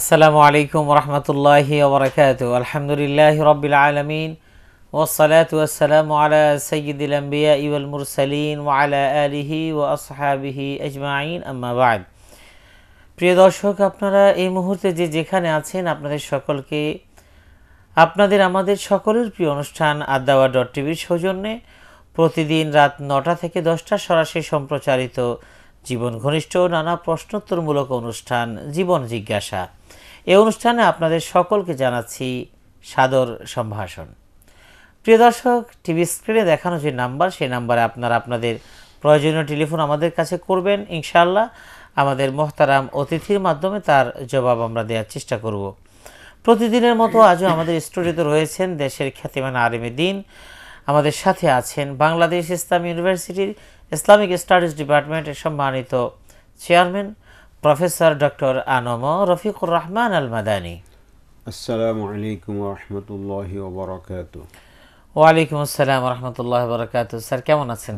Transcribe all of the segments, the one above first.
আসসালামু আলাইকুম রহমতুল্লাহি ওবরাকাত আলহামদুলিল্লাহ রবিল আলমিন ওসলাত ওসালাম আলা সঈদুল ইউল মুরসালিন আলিহি ও আসহাবিহি আজমাইন আম্মাবাদ প্রিয় দর্শক আপনারা এই মুহূর্তে যে যেখানে আছেন আপনাদের সকলকে আপনাদের আমাদের সকলের প্রিয় অনুষ্ঠান আদাওয়া ডট টিভির সৌজন্যে প্রতিদিন রাত নটা থেকে দশটা সরাসরি সম্প্রচারিত জীবন ঘনিষ্ঠ নানা প্রশ্নোত্তরমূলক অনুষ্ঠান জীবন জিজ্ঞাসা এ অনুষ্ঠানে আপনাদের সকলকে জানাচ্ছি সাদর সম্ভাষণ প্রিয় দর্শক টিভি স্ক্রিনে দেখানো যে নাম্বার সেই নাম্বারে আপনারা আপনাদের প্রয়োজনীয় টেলিফোন আমাদের কাছে করবেন ইনশাল্লাহ আমাদের মোহতারাম অতিথির মাধ্যমে তার জবাব আমরা দেওয়ার চেষ্টা করব প্রতিদিনের মতো আজও আমাদের স্টুডিওতে রয়েছেন দেশের খ্যাতিমান আরেমে দিন আমাদের সাথে আছেন বাংলাদেশ ইসলাম ইউনিভার্সিটির ইসলামিক স্টাডিজ ডিপার্টমেন্টের সম্মানিত chairman professor doctor ANM Rafiqur Rahman Al Madani আসসালামু আলাইকুম রহমতুল্লাহ ওবরাকাত ওয়ালাইকুম আসসালাম রহমতুল্লাহ বরকাত স্যার কেমন আছেন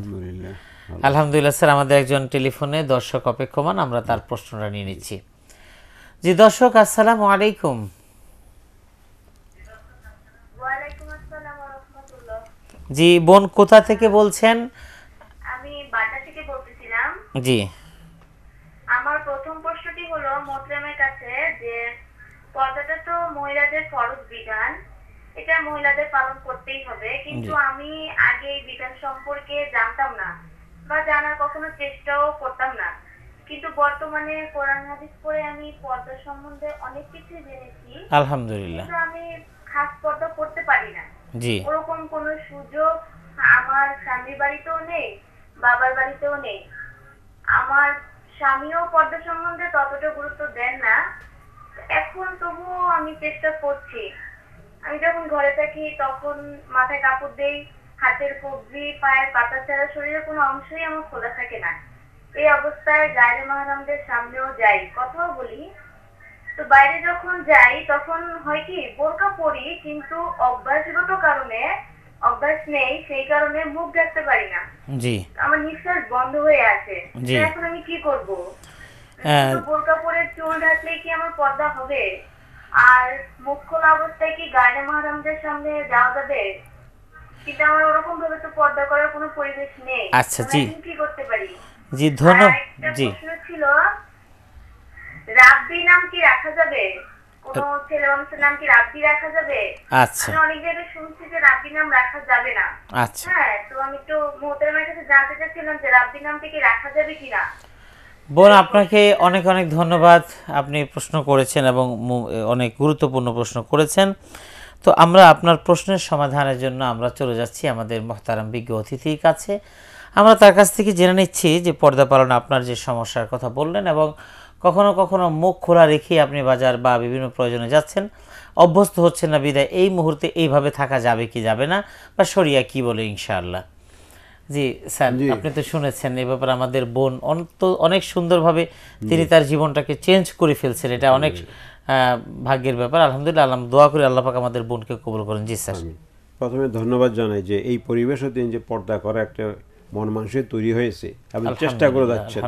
আলহামদুলিল্লাহ স্যার আমাদের একজন টেলিফোনে দর্শক অপেক্ষমান আমরা তার প্রশ্নটা নিয়ে নিচ্ছি জি দর্শক আসসালামু আলাইকুম জি বোন কোথা থেকে বলছেন আমি বাটা থেকে বলতেছিলাম জি হলো মোসলেমের কাছে যে পর্দাটা তো মহিলাদের ফরজ বিধান এটা মহিলাদের পালন করতেই হবে কিন্তু আমি আগে এই বিধান সম্পর্কে জানতাম না বা জানার কখনো চেষ্টাও করতাম না কিন্তু বর্তমানে কোরআন হাদিস পড়ে আমি পর্দা সম্বন্ধে অনেক কিছু জেনেছি আলহামদুলিল্লাহ কিন্তু আমি খাস পর্দা করতে পারি না জি ওরকম কোনো সুযোগ আমার স্বামীর বাড়িতেও নেই বাবার বাড়িতেও নেই আমার স্বামীও পর্দা সম্বন্ধে ততটা গুরুত্ব দেন না এখন তবুও আমি চেষ্টা করছি আমি যখন ঘরে থাকি তখন মাথায় কাপড় দেই হাতের কবজি পায়ের পাতা ছাড়া শরীরের কোনো অংশই আমার খোলা থাকে না এই অবস্থায় গায়ে মাহারামদের সামনেও যাই কথাও বলি তো বাইরে যখন যাই তখন হয় কি বোরকা পরি কিন্তু অভ্যাসগত কারণে অভ্যাস নেই সেই কারণে মুখ ডাকতে পারি না জি আমার নিঃশ্বাস বন্ধ হয়ে আছে জি এখন আমি কি করব হ্যাঁ। বোরকা পরে চুল কি আমার পর্দা হবে আর মুখ খোলা অবস্থায় কি গায়না মহারামদের সামনে যাওয়া যাবে কিন্তু আমার ওরকম ভাবে তো পর্দা করার কোনো পরিবেশ নেই আচ্ছা জি কি করতে পারি জি ধন্যবাদ জি প্রশ্ন ছিল রাব্বি নাম কি রাখা যাবে আচ্ছা। অনেক আচ্ছা। হ্যাঁ, বোন আপনাকে অনেক অনেক ধন্যবাদ আপনি প্রশ্ন করেছেন এবং অনেক গুরুত্বপূর্ণ প্রশ্ন করেছেন তো আমরা আপনার প্রশ্নের সমাধানের জন্য আমরা চলে যাচ্ছি আমাদের মহতারাম বিজ্ঞ অতিথির কাছে আমরা তার কাছ থেকে জেনে নিচ্ছি যে পর্দা পালন আপনার যে সমস্যার কথা বললেন এবং কখনো কখনো মুখ খোলা রেখে আপনি বাজার বা বিভিন্ন প্রয়োজনে যাচ্ছেন অভ্যস্ত হচ্ছেন না বিদায় এই মুহূর্তে এইভাবে থাকা যাবে কি যাবে না বা সরিয়া কি বলে ইনশাআল্লাহ জি স্যার আপনি তো শুনেছেন এ ব্যাপারে আমাদের বোন অন্ত অনেক সুন্দরভাবে তিনি তার জীবনটাকে চেঞ্জ করে ফেলছেন এটা অনেক ভাগ্যের ব্যাপার আলহামদুলিল্লাহ আল্লাহ দোয়া করে আল্লাহ পাক আমাদের বোনকে কবুল করেন জি স্যার প্রথমে ধন্যবাদ জানাই যে এই পরিবেশও তিনি যে পর্দা করা একটা মন মাংসে তৈরি হয়েছে এবং চেষ্টা করে যাচ্ছে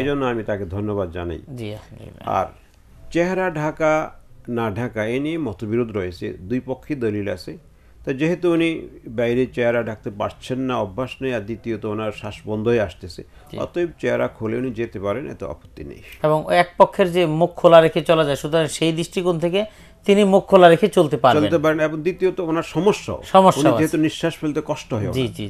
এই জন্য আমি তাকে ধন্যবাদ জানাই আর চেহারা ঢাকা না ঢাকা এ নিয়ে মতবিরোধ রয়েছে দুই পক্ষে দলিল আছে তো যেহেতু উনি বাইরে চেহারা ঢাকতে পারছেন না অভ্যাস নেই আর দ্বিতীয়ত ওনার শ্বাস বন্ধ হয়ে আসতেছে অতএব চেহারা খুলে উনি যেতে পারেন এত আপত্তি নেই এবং এক পক্ষের যে মুখ খোলা রেখে চলা যায় সুতরাং সেই দৃষ্টিকোণ থেকে তিনি মুখ খোলা রেখে চলতে পারেন চলতে পারেন এবং দ্বিতীয়ত ওনার সমস্যা সমস্যা যেহেতু নিঃশ্বাস ফেলতে কষ্ট হয়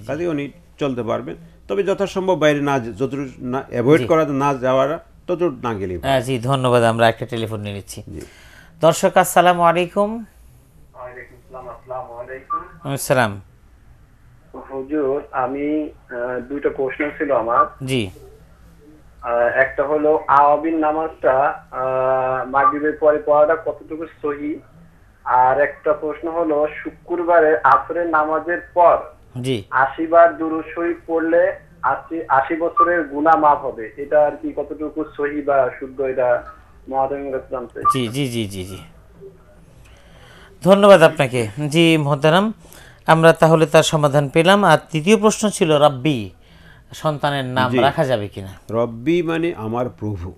কাজে উনি চলতে পারবেন তবে যথাসম্ভব বাইরে না যতটুকু না অ্যাভয়েড করা না যাওয়ার ততটুকু না গেলে হ্যাঁ, জি ধন্যবাদ আমরা একটা টেলিফোন নিয়ে নিচ্ছি দর্শক আসসালামু আলাইকুম সালাম হুজুর আমি দুটো প্রশ্ন ছিল আমার জি একটা হলো আওয়াবিন নামাজটা মাগরিবের পরে পড়াটা কতটুকু সহি আর একটা প্রশ্ন হলো শুক্রবারে আসরের নামাজের পর জি আশি বার দুরুদ শরীফ পড়লে আশি আশি বছরের গুণা মাফ হবে এটা আর কি কতটুকু সহি বা শুদ্ধ এটা জি জি জি জি জি ধন্যবাদ আপনাকে জি মহতারাম আমরা তাহলে তার সমাধান পেলাম আর তৃতীয় প্রশ্ন ছিল রব্বি সন্তানের নাম রাখা যাবে কিনা রব্বি মানে আমার প্রভু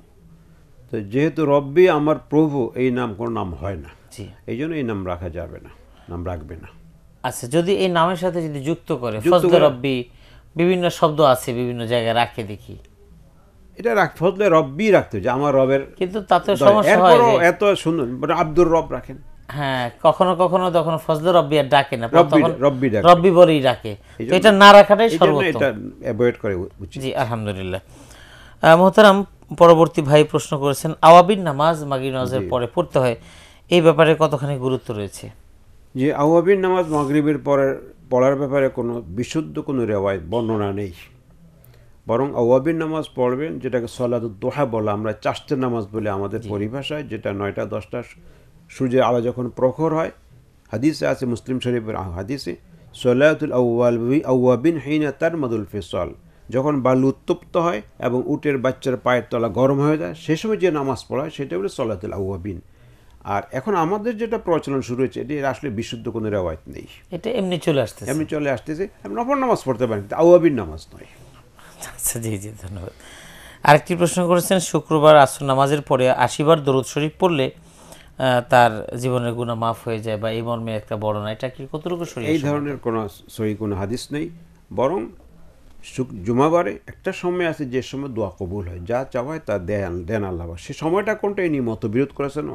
তো যেহেতু রব্বি আমার প্রভু এই নাম কোনো নাম হয় না এই জন্য এই নাম রাখা যাবে না নাম রাখবে না আচ্ছা যদি এই নামের সাথে যদি যুক্ত করে ফজলে রব্বি বিভিন্ন শব্দ আছে বিভিন্ন জায়গায় রাখে দেখি এটা রাখ ফজলে রব্বি রাখতে যে আমার রবের কিন্তু তাতে সমস্যা হয় যে এত শুনুন মানে আব্দুর রব রাখেন হ্যাঁ কখনো কখনো তখন ফজলে রব্বি আর ডাকে না তখন রব্বি ডাকে রব্বি বলেই ডাকে এটা না রাখাটাই সর্বোত্তম এটা অ্যাভয়েড করে উচিত জি আলহামদুলিল্লাহ মোহতারাম পরবর্তী ভাই প্রশ্ন করেছেন আওয়াবিন নামাজ মাগি নামাজের পরে পড়তে হয় এই ব্যাপারে কতখানি গুরুত্ব রয়েছে যে আওয়াবির নামাজ মাগরিবের পরের পড়ার ব্যাপারে কোনো বিশুদ্ধ কোনো রেওয়ায় বর্ণনা নেই বরং আওয়াবিন নামাজ পড়বেন যেটাকে সলাদুদ দোহা বলা আমরা চাষতের নামাজ বলে আমাদের পরিভাষায় যেটা নয়টা দশটা সূর্যের আলো যখন প্রখর হয় হাদিসে আছে মুসলিম শরীফের হাদিসে সলায়াতুল আউ্বাল আউ্বাবিন হেইনা তার মাদুল ফেসল যখন বালু উত্তপ্ত হয় এবং উটের বাচ্চার পায়ের তলা গরম হয়ে যায় সে সময় যে নামাজ পড়া হয় সেটা বলে সলাতুল আউ্বাবিন আর এখন আমাদের যেটা প্রচলন শুরু হয়েছে এটি আসলে বিশুদ্ধ কোনো রেওয়ায়ত নেই এটা এমনি চলে আসতেছে এমনি চলে আসতেছে নফর নামাজ পড়তে পারেন আউয়াবির নামাজ নয় আচ্ছা জি জি ধন্যবাদ আরেকটি প্রশ্ন করেছেন শুক্রবার আসর নামাজের পরে আশিবার দরুদ শরীফ পড়লে তার জীবনের গুণা মাফ হয়ে যায় বা এই মর্মে একটা বর্ণনা এটা কি কতটুকু শরীর এই ধরনের কোনো সহি কোনো হাদিস নেই বরং জুমাবারে একটা সময় আছে যে সময় দোয়া কবুল হয় যা চাওয়ায় তা দেন দেন আল্লাহ সে সময়টা কোনটা এ নিয়ে মতবিরোধ করেছেন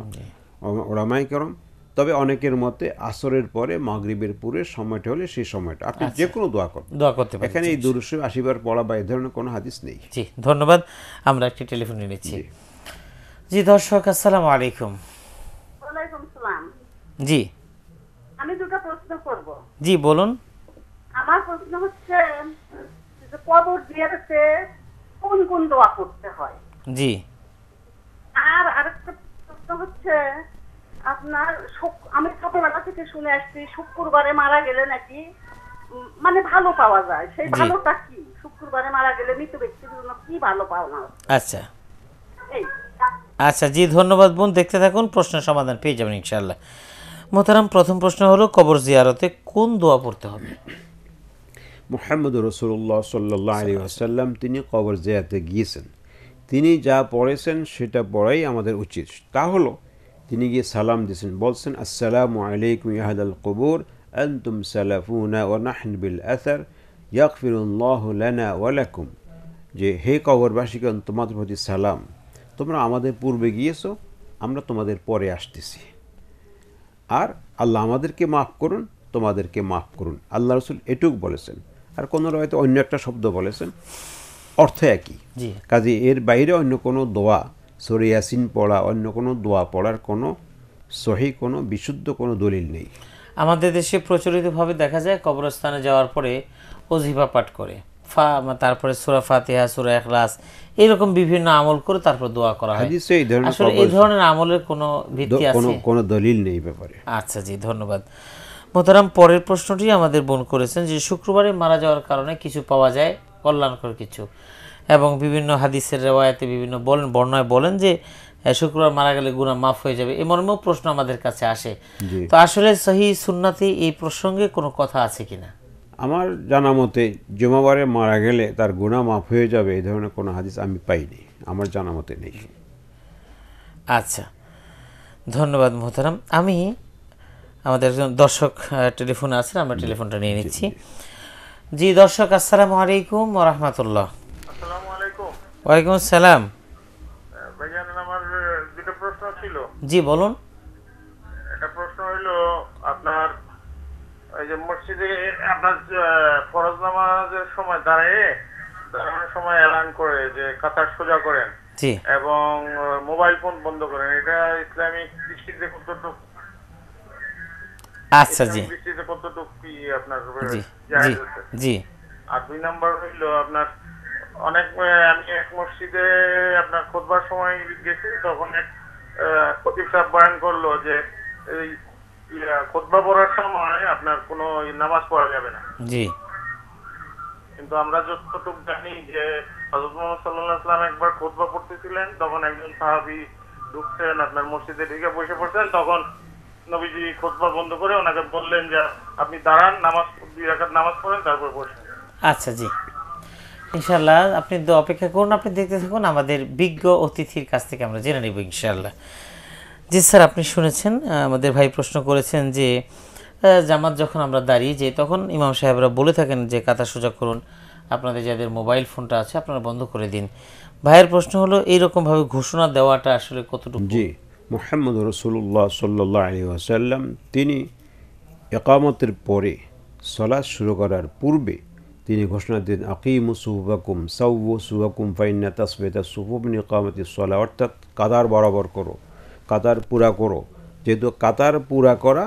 ওরামাই করম তবে অনেকের মতে আসরের পরে মাগরিবের পুরের সময়টা হলে সেই সময়টা আপনি আচ্ছা। যে কোনো দোয়া করুন দোয়া করতে পারেন এখানে এই দুরুশো আশিবার পড়া বা এই ধরনের কোনো হাদিস নেই জি ধন্যবাদ আমরা একটি টেলিফোন নিয়েছি জি দর্শক আসসালামু আলাইকুম ওয়ালাইকুম সালাম জি আমি দুটো প্রশ্ন করব জি বলুন আমার প্রশ্ন হচ্ছে যে কবর জিয়ারতে কোন কোন দোয়া করতে হয় জি আর আরেকটা হচ্ছে আপনার আমি ছোটবেলা থেকে শুনে আসছি শুক্রবারে মারা গেলে নাকি মানে ভালো পাওয়া যায় সেই ভালোটা কি শুক্রবারে মারা গেলে মৃত ব্যক্তির জন্য কি ভালো পাওনা আচ্ছা আচ্ছা জি ধন্যবাদ বোন দেখতে থাকুন প্রশ্নের সমাধান পেয়ে যাবেন ইনশাআল্লাহ মোতারাম প্রথম প্রশ্ন হলো কবর জিয়ারতে কোন দোয়া পড়তে হবে মোহাম্মদ রসুল্লাহ সাল্লাহ আলী আসাল্লাম তিনি কবর জিয়াতে গিয়েছেন তিনি যা পড়েছেন সেটা পড়াই আমাদের উচিত তা হলো তিনি গিয়ে সালাম দিয়েছেন বলছেন আসসালামু আলাইকুম ইয়াহাদ আল কবুর আন্তুম সালাফুনা ও নাহন বিল আসার ইয়াকফিরুল্লাহ লানা ওয়ালাকুম যে হে কবরবাসীগণ তোমাদের প্রতি সালাম তোমরা আমাদের পূর্বে গিয়েছো আমরা তোমাদের পরে আসতেছি আর আল্লাহ আমাদেরকে মাফ করুন তোমাদেরকে মাফ করুন আল্লাহ রসুল এটুক বলেছেন আর কোনো হয়তো অন্য একটা শব্দ বলেছেন অর্থ একই কাজে এর বাইরে অন্য কোনো দোয়া সরিয়াসিন পড়া অন্য কোনো দোয়া পড়ার কোনো সহি কোনো বিশুদ্ধ কোনো দলিল নেই আমাদের দেশে প্রচলিতভাবে দেখা যায় কবরস্থানে যাওয়ার পরে অজিফা পাঠ করে ফা তারপরে সুরা ফাতিহা সুরা এখলাস এরকম বিভিন্ন আমল করে তারপর দোয়া করা হয় আসলে এই ধরনের আমলের কোনো ভিত্তি আছে কোনো দলিল নেই ব্যাপারে আচ্ছা জি ধন্যবাদ মোতারাম পরের প্রশ্নটি আমাদের বোন করেছেন যে শুক্রবারে মারা যাওয়ার কারণে কিছু পাওয়া যায় কল্যাণকর কিছু এবং বিভিন্ন হাদিসের রেওয়ায়তে বিভিন্ন বলেন বর্ণায় বলেন যে শুক্রবার মারা গেলে গুণা মাফ হয়ে যাবে এ মর্মেও প্রশ্ন আমাদের কাছে আসে তো আসলে সহি সুন্নাতে এই প্রসঙ্গে কোনো কথা আছে কিনা আমার জানা মতে জুমাবারে মারা গেলে তার গুণা মাফ হয়ে যাবে এই ধরনের কোনো হাদিস আমি পাইনি আমার জানা মতে নেই আচ্ছা ধন্যবাদ মোহতারাম আমি আমাদের একজন দর্শক টেলিফোন আছেন আমরা টেলিফোনটা নিয়ে নিচ্ছি জি দর্শক আসসালামু আলাইকুম রহমতুল্লাহ ওয়ালাইকুম আসসালাম আমার দুটো প্রশ্ন ছিল জি বলুন একটা প্রশ্ন হলো আপনার ওই যে মসজিদে আপনার ফরজ নামাজের সময় দাঁড়িয়ে দাঁড়ানোর সময় এলান করে যে কাতার সোজা করেন জি এবং মোবাইল ফোন বন্ধ করেন এটা ইসলামিক দৃষ্টিতে কতটুকু আচ্ছা জি জি আর দুই নাম্বার হইলো আপনার অনেক আমি এক মসজিদে আপনার খোদবার সময় গেছি তখন এক খতিব সাহেব বয়ান করলো যে এই খোদবা পড়ার সময় আপনার কোন নামাজ পড়া যাবে না জি কিন্তু আমরা যতটুকু জানি যে হজরত মোহাম্মদ সাল্লাহ আসলাম একবার খোদবা পড়তেছিলেন তখন একজন সাহাবি ঢুকছেন আপনার মসজিদে ঢুকে বসে পড়ছেন তখন নবীজি খোঁজবা বন্ধ করে ওনাকে বললেন যে আপনি দাঁড়ান নামাজ দুই রাখার নামাজ পড়েন তারপর বসেন আচ্ছা জি ইনশাল্লাহ আপনি অপেক্ষা করুন আপনি দেখতে থাকুন আমাদের বিজ্ঞ অতিথির কাছ থেকে আমরা জেনে নেব ইনশাল্লাহ জি স্যার আপনি শুনেছেন আমাদের ভাই প্রশ্ন করেছেন যে জামাত যখন আমরা দাঁড়িয়ে যাই তখন ইমাম সাহেবরা বলে থাকেন যে কাতা সোজা করুন আপনাদের যাদের মোবাইল ফোনটা আছে আপনারা বন্ধ করে দিন ভাইয়ের প্রশ্ন হলো এইরকমভাবে ঘোষণা দেওয়াটা আসলে কতটুকু জি মোহাম্মদ রসুল্লাহ সাল্লাহ আলী আসাল্লাম তিনি একামতের পরে সলাদ শুরু করার পূর্বে তিনি ঘোষণা দেন আকিম সুহবাকুম সাউ সুহাকুম ফাইন্না তাসবেতা সুহুবিন একামতি সলা অর্থাৎ কাদার বরাবর করো কাতার পুরা করো যেহেতু কাতার পুরা করা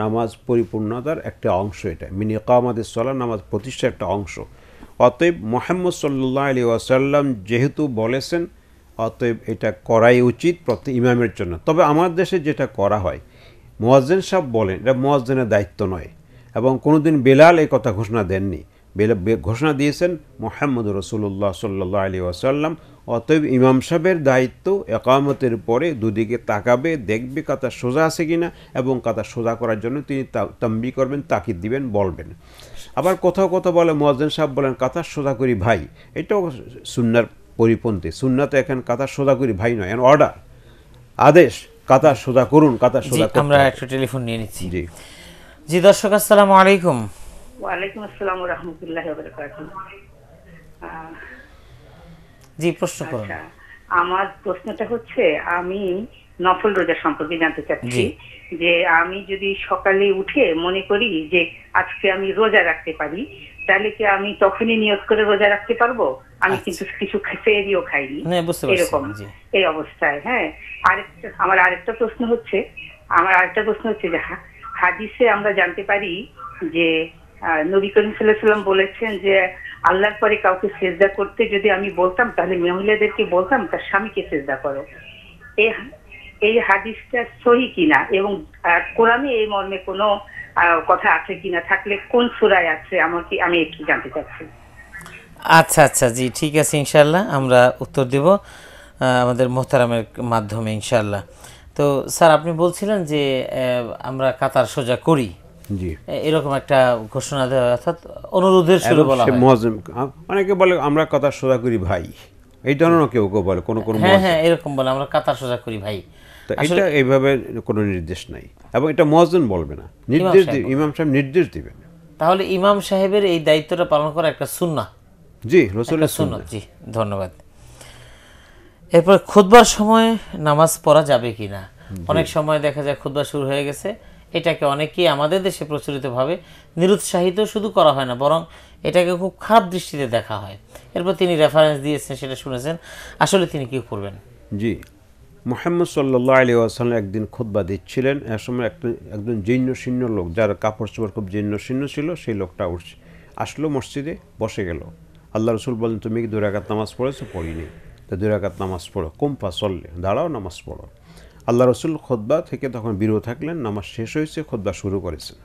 নামাজ পরিপূর্ণতার একটা অংশ এটা মিনি একামাতের সলা নামাজ প্রতিষ্ঠার একটা অংশ অতএব মোহাম্মদ সাল্লাহ আলী আসাল্লাম যেহেতু বলেছেন অতএব এটা করাই উচিত প্রত্যেক ইমামের জন্য তবে আমার দেশে যেটা করা হয় মোয়াজ্জেন সাহেব বলেন এটা মোয়াজ্জেনের দায়িত্ব নয় এবং কোনোদিন বেলাল এই কথা ঘোষণা দেননি ঘোষণা দিয়েছেন মোহাম্মদ রসুল্লাহ সাল্লা আলী ওয়াসাল্লাম অতএব ইমাম সাহেবের দায়িত্ব একামতের পরে দুদিকে তাকাবে দেখবে কাতার সোজা আছে কিনা এবং কাতার সোজা করার জন্য তিনি তাম্বি করবেন তাকিদ দিবেন বলবেন আবার কোথাও কোথাও বলে মোয়াজ্জেন সাহেব বলেন কাতার সোজা করি ভাই এটাও সুন্নার পরিপন্থী সুন্নাত এখন কাতার সোজা করি ভাই নয় অর্ডার আদেশ কাতার সোজা করুন কাতার সোজা আমরা একটা টেলিফোন নিয়ে নিচ্ছি জি জি দর্শক আসসালামু আলাইকুম ওয়া আসসালাম ওয়া জি প্রশ্ন করুন আচ্ছা, আমার প্রশ্নটা হচ্ছে আমি নফল রোজা সম্পর্কে জানতে চাচ্ছি যে আমি যদি সকালে উঠে মনে করি যে আজকে আমি রোজা রাখতে পারি তাহলে কি আমি তখনই নিয়োগ করে রোজা রাখতে পারবো আমি আচ্ছা। কিন্তু কিছু দিও খাইনি এরকম এই অবস্থায় হ্যাঁ আরেকটা আমার আরেকটা প্রশ্ন হচ্ছে আমার আরেকটা প্রশ্ন হচ্ছে যে হাদিসে আমরা জানতে পারি যে নবী করিম সাল্লাম বলেছেন যে আল্লাহর পরে কাউকে সেজদা করতে যদি আমি বলতাম তাহলে মহিলাদেরকে বলতাম তার স্বামীকে সেজদা করো এই এই হাদিসটা সহি কিনা এবং কোরআনে এই মর্মে কোনো কথা আছে কিনা থাকলে কোন সুরায় আছে আমাকে আমি একটু জানতে চাচ্ছি আচ্ছা আচ্ছা জি ঠিক আছে ইনশাল্লাহ আমরা উত্তর দেব আমাদের মোহতারামের মাধ্যমে ইনশাল্লাহ তো স্যার আপনি বলছিলেন যে আমরা কাতার সোজা করি জি এরকম একটা ঘোষণা দেওয়া অর্থাৎ অনুরোধের বলা হয় অনেকে বলে আমরা কাতার সোজা করি ভাই এই ধরনের কেউ কেউ বলে কোনো কোনো হ্যাঁ হ্যাঁ এরকম বলে আমরা কাতার সোজা করি ভাই এটা এইভাবে কোনো নির্দেশ নাই এবং এটা মহাজন বলবে না নির্দেশ ইমাম সাহেব নির্দেশ দিবেন তাহলে ইমাম সাহেবের এই দায়িত্বটা পালন করা একটা সুন্না জি রসুলের সুন্নত জি ধন্যবাদ এরপর খুদবার সময় নামাজ পড়া যাবে কি না অনেক সময় দেখা যায় খুদবা শুরু হয়ে গেছে এটাকে অনেকেই আমাদের দেশে প্রচলিতভাবে নিরুৎসাহিত শুধু করা হয় না বরং এটাকে খুব খারাপ দৃষ্টিতে দেখা হয় এরপর তিনি রেফারেন্স দিয়েছেন সেটা শুনেছেন আসলে তিনি কি করবেন জি মোহাম্মদ সাল্লা আলী আসালাম একদিন খুদবা দিচ্ছিলেন এ সময় একটা একজন জীর্ণ শীর্ণ লোক যার কাপড় চোপড় খুব জীর্ণ শীর্ণ ছিল সেই লোকটা উঠছে আসলো মসজিদে বসে গেল আল্লাহ রসুল বলেন তুমি কি দুরাকাত নামাজ পড়েছো পড়িনি তো দুরাকাত নামাজ পড়ো কুম্পা চললে দাঁড়াও নামাজ পড়ো আল্লাহ রসুল খোদ্া থেকে তখন বিরত থাকলেন নামাজ শেষ হয়েছে খোদ্া শুরু করেছেন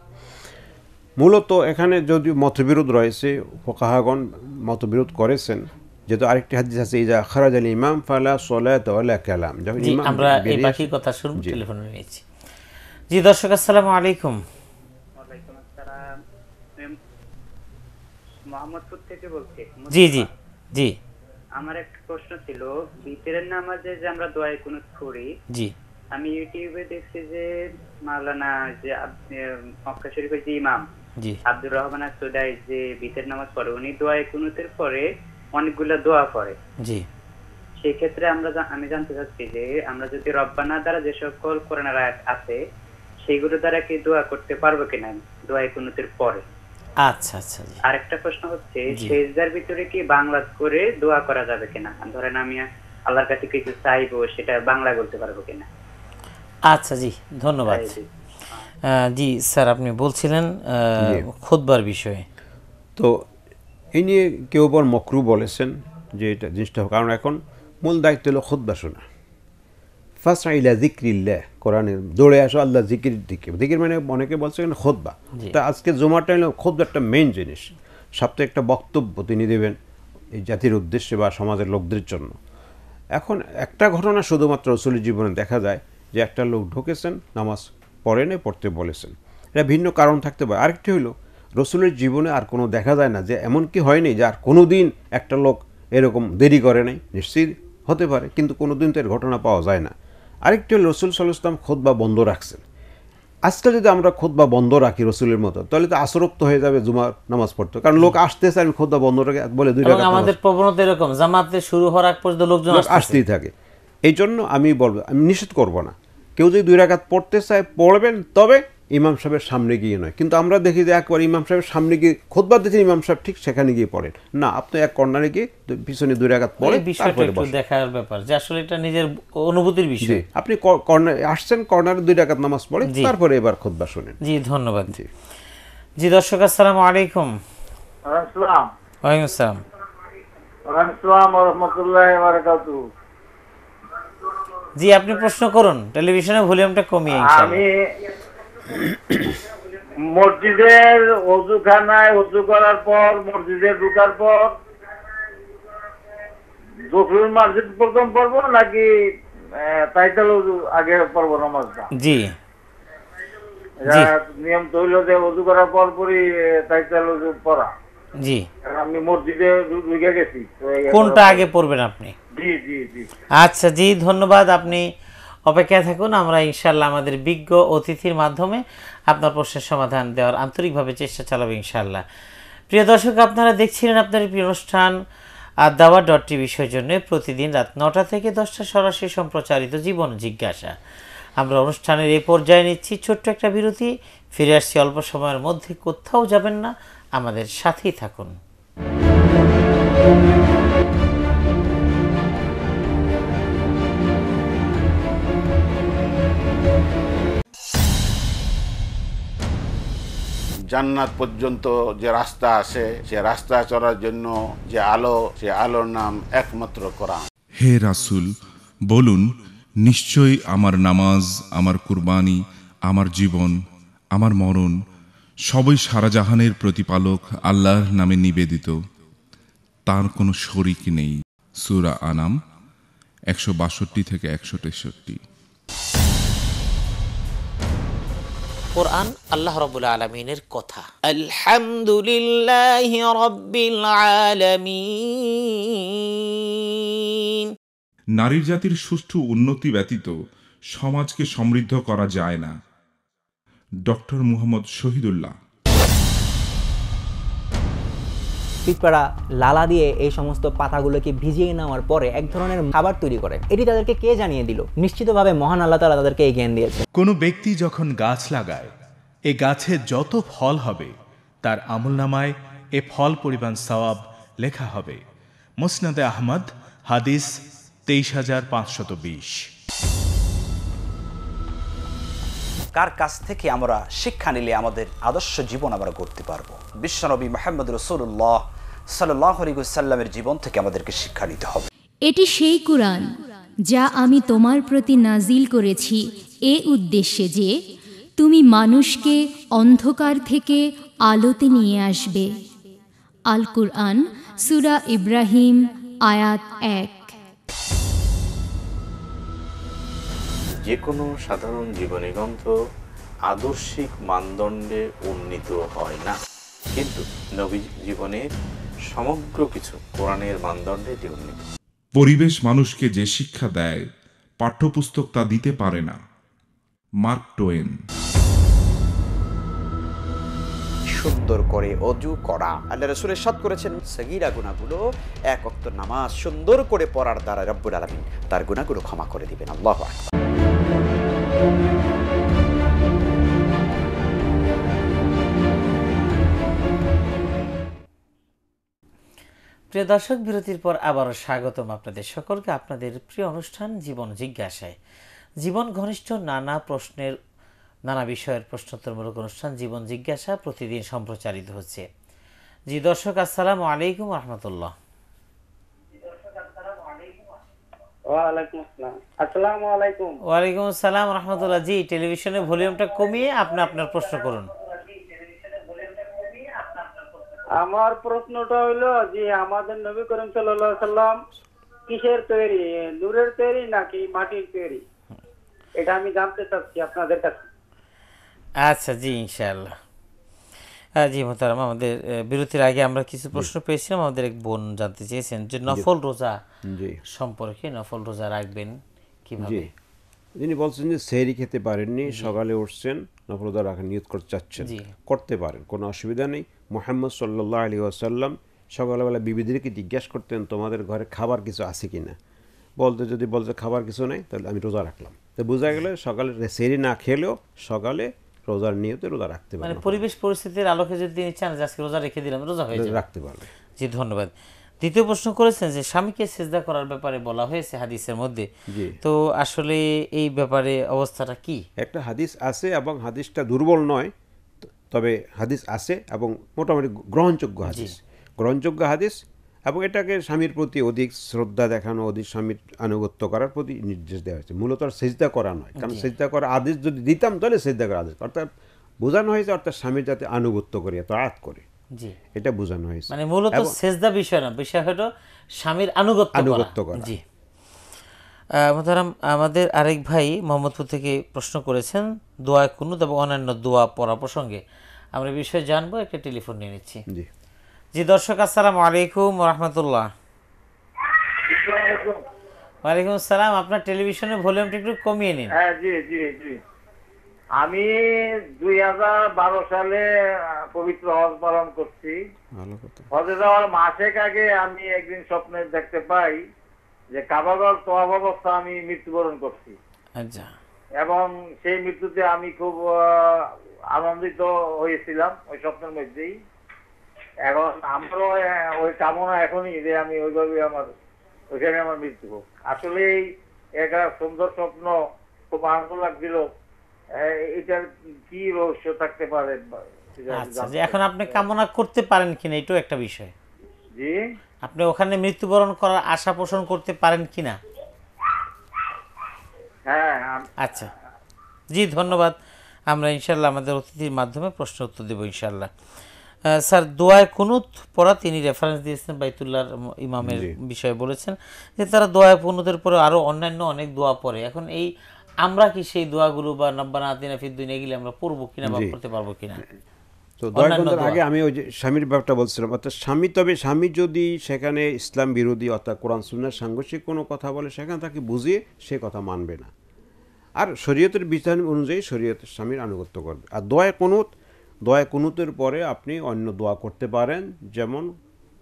মূলত এখানে যদি মতবিরোধ রয়েছে ফোকাহাগণ মতবিরোধ করেছেন যেহেতু আরেকটি হাদিস আছে এই ইজা খারাজ আলী ইমাম ফালা সলাত ওয়ালা কালাম যখন আমরা এই বাকি কথা শুরু টেলিফোনে নিয়েছি জি দর্শক আসসালামু আলাইকুম মোহাম্মদপুর থেকে বলছি জি জি জি আমার একটা প্রশ্ন ছিল ভিতরের নামাজে যে আমরা দোয়ায় কোনো করি জি আমি ইউটিউবে দেখছি যে মাওলানা যে মক্কা শরীফের যে ইমাম জি আব্দুর রহমান সুদাই যে বিতের নামাজ পড়ে উনি দোয়ায় কুনুতের পরে অনেকগুলো দোয়া করে জি সেক্ষেত্রে আমরা আমি জানতে চাচ্ছি যে আমরা যদি রব্বানা দ্বারা যে সকল কোরআন আয়াত আছে সেগুলো দ্বারা কি দোয়া করতে পারবো কিনা দোয়ায় কুনুতের পরে আচ্ছা, আচ্ছা আচ্ছা আরেকটা প্রশ্ন হচ্ছে সেজদার ভিতরে কি বাংলা করে দোয়া করা যাবে কিনা ধরেন আমি আল্লাহর কাছে কিছু চাইবো সেটা বাংলা বলতে পারবো কিনা আচ্ছা জি ধন্যবাদ হ্যাঁ, জি স্যার আপনি বলছিলেন খোদবার বিষয়ে তো এই নিয়ে কেউ বার মকরু বলেছেন যে এটা জিনিসটা কারণ এখন মূল দায়িত্ব হলো খোদবা শোনা ফার্স্ট আইলা জিক্রিল্লাহ কোরআনের দৌড়ে আসো আল্লাহ জিকির দিকে জিকির মানে অনেকে বলছে খোদবা তা আজকে জুমার টাইম খোদবা একটা মেন জিনিস সপ্তাহে একটা বক্তব্য তিনি দেবেন এই জাতির উদ্দেশ্যে বা সমাজের লোকদের জন্য এখন একটা ঘটনা শুধুমাত্র রসুলের জীবনে দেখা যায় যে একটা লোক ঢুকেছেন নামাজ নে পড়তে বলেছেন এটা ভিন্ন কারণ থাকতে পারে আরেকটি হলো রসুলের জীবনে আর কোনো দেখা যায় না যে এমন কি হয়নি যে আর কোনো দিন একটা লোক এরকম দেরি করে নাই নিশ্চিত হতে পারে কিন্তু কোনো দিন তো এর ঘটনা পাওয়া যায় না আরেকটি হল রসুল সাল্লাম খোদ বা বন্ধ রাখছেন আজকে যদি আমরা খোদ বা বন্ধ রাখি রসুলের মতো তাহলে তো আসরপ্ত হয়ে যাবে জুমার নামাজ পড়তে কারণ লোক আসতেছে আমি খোদ বা বন্ধ রাখি বলে দুই আমাদের প্রবণতা এরকম জামাতে শুরু হওয়ার আগ পর্যন্ত লোকজন আসতেই থাকে এই জন্য আমি বলবো আমি নিষেধ করব না কেউ যদি দুই রাখাত পড়তে চায় পড়বেন তবে ইমাম সাহেবের সামনে গিয়ে নয় কিন্তু আমরা দেখি যে একবার ইমাম সাহেবের সামনে গিয়ে খোদবার দিয়েছেন ইমাম সাহেব ঠিক সেখানে গিয়ে পড়েন না আপনি এক কর্নারে গিয়ে পিছনে দূরে আঘাত পড়ে দেখার ব্যাপার যে আসলে এটা নিজের অনুভূতির বিষয় আপনি কর্নার আসছেন কর্নারে দুই আঘাত নামাজ পড়ে তারপরে এবার খোদবা শোনেন জি ধন্যবাদ জি জি দর্শক আসসালাম আলাইকুম আসসালাম ওয়ালাইকুম আসসালাম জি আপনি প্রশ্ন করুন টেলিভিশনে ভলিউমটা কমিয়ে আমি মসজিদের অজুখানায় অজু করার পর মসজিদে ঢুকার পর জফরুল মসজিদ প্রথম পড়বো নাকি টাইটেল আগে পড়বো জি নিয়ম তো হইল যে অজু করার পর পরই টাইটেল অজু পড়া জি আমি মসজিদে ঢুকে গেছি কোনটা আগে পড়বেন আপনি জি জি জি আচ্ছা জি ধন্যবাদ আপনি অপেক্ষায় থাকুন আমরা ইনশাল্লাহ আমাদের বিজ্ঞ অতিথির মাধ্যমে আপনার প্রশ্নের সমাধান দেওয়ার আন্তরিকভাবে চেষ্টা চালাবো ইনশাল্লাহ প্রিয় দর্শক আপনারা দেখছিলেন আপনার প্রিয় অনুষ্ঠান আর দাওয়া ডট টিভি সৌজন্যে প্রতিদিন রাত নটা থেকে দশটা সরাসরি সম্প্রচারিত জীবন জিজ্ঞাসা আমরা অনুষ্ঠানের এই পর্যায়ে নিচ্ছি ছোট্ট একটা বিরতি ফিরে আসছি অল্প সময়ের মধ্যে কোথাও যাবেন না আমাদের সাথেই থাকুন জান্নাত পর্যন্ত যে রাস্তা আছে সে রাস্তা চলার জন্য যে আলো সে আলোর নাম একমাত্র কোরআন হে রাসুল বলুন নিশ্চয়ই আমার নামাজ আমার কুরবানি আমার জীবন আমার মরণ সবই সারা জাহানের প্রতিপালক আল্লাহর নামে নিবেদিত তার কোনো শরিক নেই সুরা আনাম একশো বাষট্টি থেকে একশো তেষট্টি কোরআন আল্লাহ রবুল আলমিনের কথা আলহামদুলিল্লাহ রব্বিল আলমিন নারীর জাতির সুষ্ঠু উন্নতি ব্যতীত সমাজকে সমৃদ্ধ করা যায় না ডক্টর মুহম্মদ শহীদুল্লাহ পিঁপড়া লালা দিয়ে এই সমস্ত পাতাগুলোকে ভিজিয়ে নেওয়ার পরে এক ধরনের খাবার তৈরি করে এটি তাদেরকে কে জানিয়ে দিল নিশ্চিতভাবে মহান আল্লাহ তালা তাদেরকে এই জ্ঞান দিয়েছে কোনো ব্যক্তি যখন গাছ লাগায় এ গাছে যত ফল হবে তার আমুলনামায় এ ফল পরিমাণ সওয়াব লেখা হবে মুসনাদে আহমদ হাদিস তেইশ হাজার পাঁচশত বিশ কার কাছ থেকে আমরা শিক্ষা নিলে আমাদের আদর্শ জীবন আমরা করতে পারবো বিশ্বনবী মোহাম্মদ রসুল্লাহ সাল্লাহ সাল্লামের জীবন থেকে আমাদেরকে শিক্ষা নিতে হবে এটি সেই কোরআন যা আমি তোমার প্রতি নাজিল করেছি এ উদ্দেশ্যে যে তুমি মানুষকে অন্ধকার থেকে আলোতে নিয়ে আসবে আল কুরআন সুরা ইব্রাহিম আয়াত এক যে কোনো সাধারণ জীবনী গ্রন্থ আদর্শিক মানদণ্ডে উন্নীত হয় না কিন্তু নবী জীবনের সমগ্র কিছু কোরআনের মানদণ্ডে এটি উন্নীত পরিবেশ মানুষকে যে শিক্ষা দেয় পাঠ্যপুস্তক তা দিতে পারে না মার্ক টোয়েন সুন্দর করে অজু করা আল্লাহ রসুলের সাত করেছেন সগিরা গুণাগুলো এক অক্ত নামাজ সুন্দর করে পড়ার দ্বারা রব্বুল আলমিন তার গুণাগুলো ক্ষমা করে দিবেন আল্লাহ আকবর প্রিয় দর্শক বিরতির পর আবারও স্বাগতম আপনাদের সকলকে আপনাদের প্রিয় অনুষ্ঠান জীবন জিজ্ঞাসায় জীবন ঘনিষ্ঠ নানা প্রশ্নের নানা বিষয়ের প্রশ্নোত্তরমূলক অনুষ্ঠান জীবন জিজ্ঞাসা প্রতিদিন সম্প্রচারিত হচ্ছে জি দর্শক আসসালামু আলাইকুম রহমতুল্লাহ ওয়ালাইকুম আসসালাম জি টেলিভিশনের ভলিউমটা কমিয়ে আপনি আপনার প্রশ্ন করুন আমার প্রশ্নটা যে আমাদের কিসের তৈরি তৈরি নাকি মাটির তৈরি এটা আমি জানতে চাচ্ছি আচ্ছা জি ইনশাল্লাহ হ্যাঁ জি মোহতারাম আমাদের বিরতির আগে আমরা কিছু প্রশ্ন পেয়েছিলাম আমাদের এক বোন জানতে চেয়েছেন যে নফল রোজা সম্পর্কে নফল রোজা রাখবেন কিভাবে তিনি বলছেন যে সেহরি খেতে পারেননি সকালে উঠছেন নফল রোজা রাখার নিয়ত করতে চাচ্ছেন করতে পারেন কোনো অসুবিধা নেই মোহাম্মদ সাল্লাহ আলী আসাল্লাম সকালবেলা বিবিদেরকে জিজ্ঞেস করতেন তোমাদের ঘরে খাবার কিছু আছে কি না বলতে যদি বলতে খাবার কিছু নেই তাহলে আমি রোজা রাখলাম তো বোঝা গেলে সকালে সেরি না খেলেও সকালে রোজার নিয়তে রোজা রাখতে পারবেন মানে পরিবেশ পরিস্থিতির আলোকে যদি চান আজকে রোজা রেখে দিলাম রোজা হয়ে যাবে রাখতে পারবে জি ধন্যবাদ দ্বিতীয় প্রশ্ন করেছেন যে স্বামীকে সেজদা করার ব্যাপারে বলা হয়েছে হাদিসের মধ্যে তো আসলে এই ব্যাপারে অবস্থাটা কি একটা হাদিস আছে এবং হাদিসটা দুর্বল নয় তবে হাদিস আছে এবং মোটামুটি গ্রহণযোগ্য হাদিস গ্রহণযোগ্য হাদিস এবং এটাকে স্বামীর প্রতি অধিক শ্রদ্ধা দেখানো অধিক স্বামীর আনুগত্য করার প্রতি নির্দেশ দেওয়া হয়েছে মূলত আর সেজদা করা নয় কারণ সেজদা করার আদেশ যদি দিতাম তাহলে সেজদা করার আদেশ অর্থাৎ বোঝানো হয়েছে অর্থাৎ স্বামীর যাতে আনুগত্য করে এত আত করে এটা বোঝানো হয়েছে মানে মূলত সেজদা বিষয় না বিষয় হলো স্বামীর আনুগত্য আনুগত্য করা জি মোতারাম আমাদের আরেক ভাই মোহাম্মদপুর থেকে প্রশ্ন করেছেন দোয়া কুনুদ এবং অন্যান্য দোয়া পড়া প্রসঙ্গে আমরা বিষয়ে জানবো একটা টেলিফোন নিয়ে নিচ্ছি জি জি দর্শক আসসালাম আলাইকুম রহমতুল্লাহ ওয়ালাইকুম আসসালাম আপনার টেলিভিশনের ভলিউমটা একটু কমিয়ে নিন হ্যাঁ জি জি জি আমি দুই হাজার সালে পবিত্র হজ পালন করছি হজে যাওয়ার মাসেক আগে আমি একদিন স্বপ্নে দেখতে পাই যে কাবাগর তোয়াব অবস্থা আমি মৃত্যুবরণ করছি আচ্ছা এবং সেই মৃত্যুতে আমি খুব আনন্দিত হয়েছিলাম ওই স্বপ্নের মধ্যেই এখন আমারও ওই কামনা এখনই যে আমি ওইভাবে আমার ওইখানে আমার মৃত্যু হোক আসলে এই একটা সুন্দর স্বপ্ন খুব আনন্দ লাগছিল এটার কি রহস্য থাকতে পারে আচ্ছা যে এখন আপনি কামনা করতে পারেন কিনা এটাও একটা বিষয় জি আপনি ওখানে মৃত্যুবরণ করার আশা পোষণ করতে পারেন কিনা হ্যাঁ আচ্ছা জি ধন্যবাদ আমরা ইনশাল্লাহ আমাদের অতিথির মাধ্যমে প্রশ্ন উত্তর দেবো ইনশাল্লাহ স্যার দোয়ায় কুনুত পড়া তিনি রেফারেন্স দিয়েছেন বাইতুল্লাহর ইমামের বিষয়ে বলেছেন যে তারা দোয়ায় কুনুতের পরে আরও অন্যান্য অনেক দোয়া পড়ে এখন এই আমরা কি সেই দোয়াগুলো বা নব্বানা আতিনা ফিদ্দুনিয়া গেলে আমরা পড়বো কিনা বা পড়তে পারবো কিনা তো দয়ানন্দের আগে আমি ওই যে স্বামীর ব্যাপারটা বলছিলাম অর্থাৎ স্বামী তবে স্বামী যদি সেখানে ইসলাম বিরোধী অর্থাৎ কোরআন সুন্নার সাংঘর্ষিক কোনো কথা বলে সেখানে তাকে বুঝিয়ে সে কথা মানবে না আর শরীয়তের বিধান অনুযায়ী শরীয়তের স্বামীর আনুগত্য করবে আর দয়া কোনো দোয়া কুনুতের পরে আপনি অন্য দোয়া করতে পারেন যেমন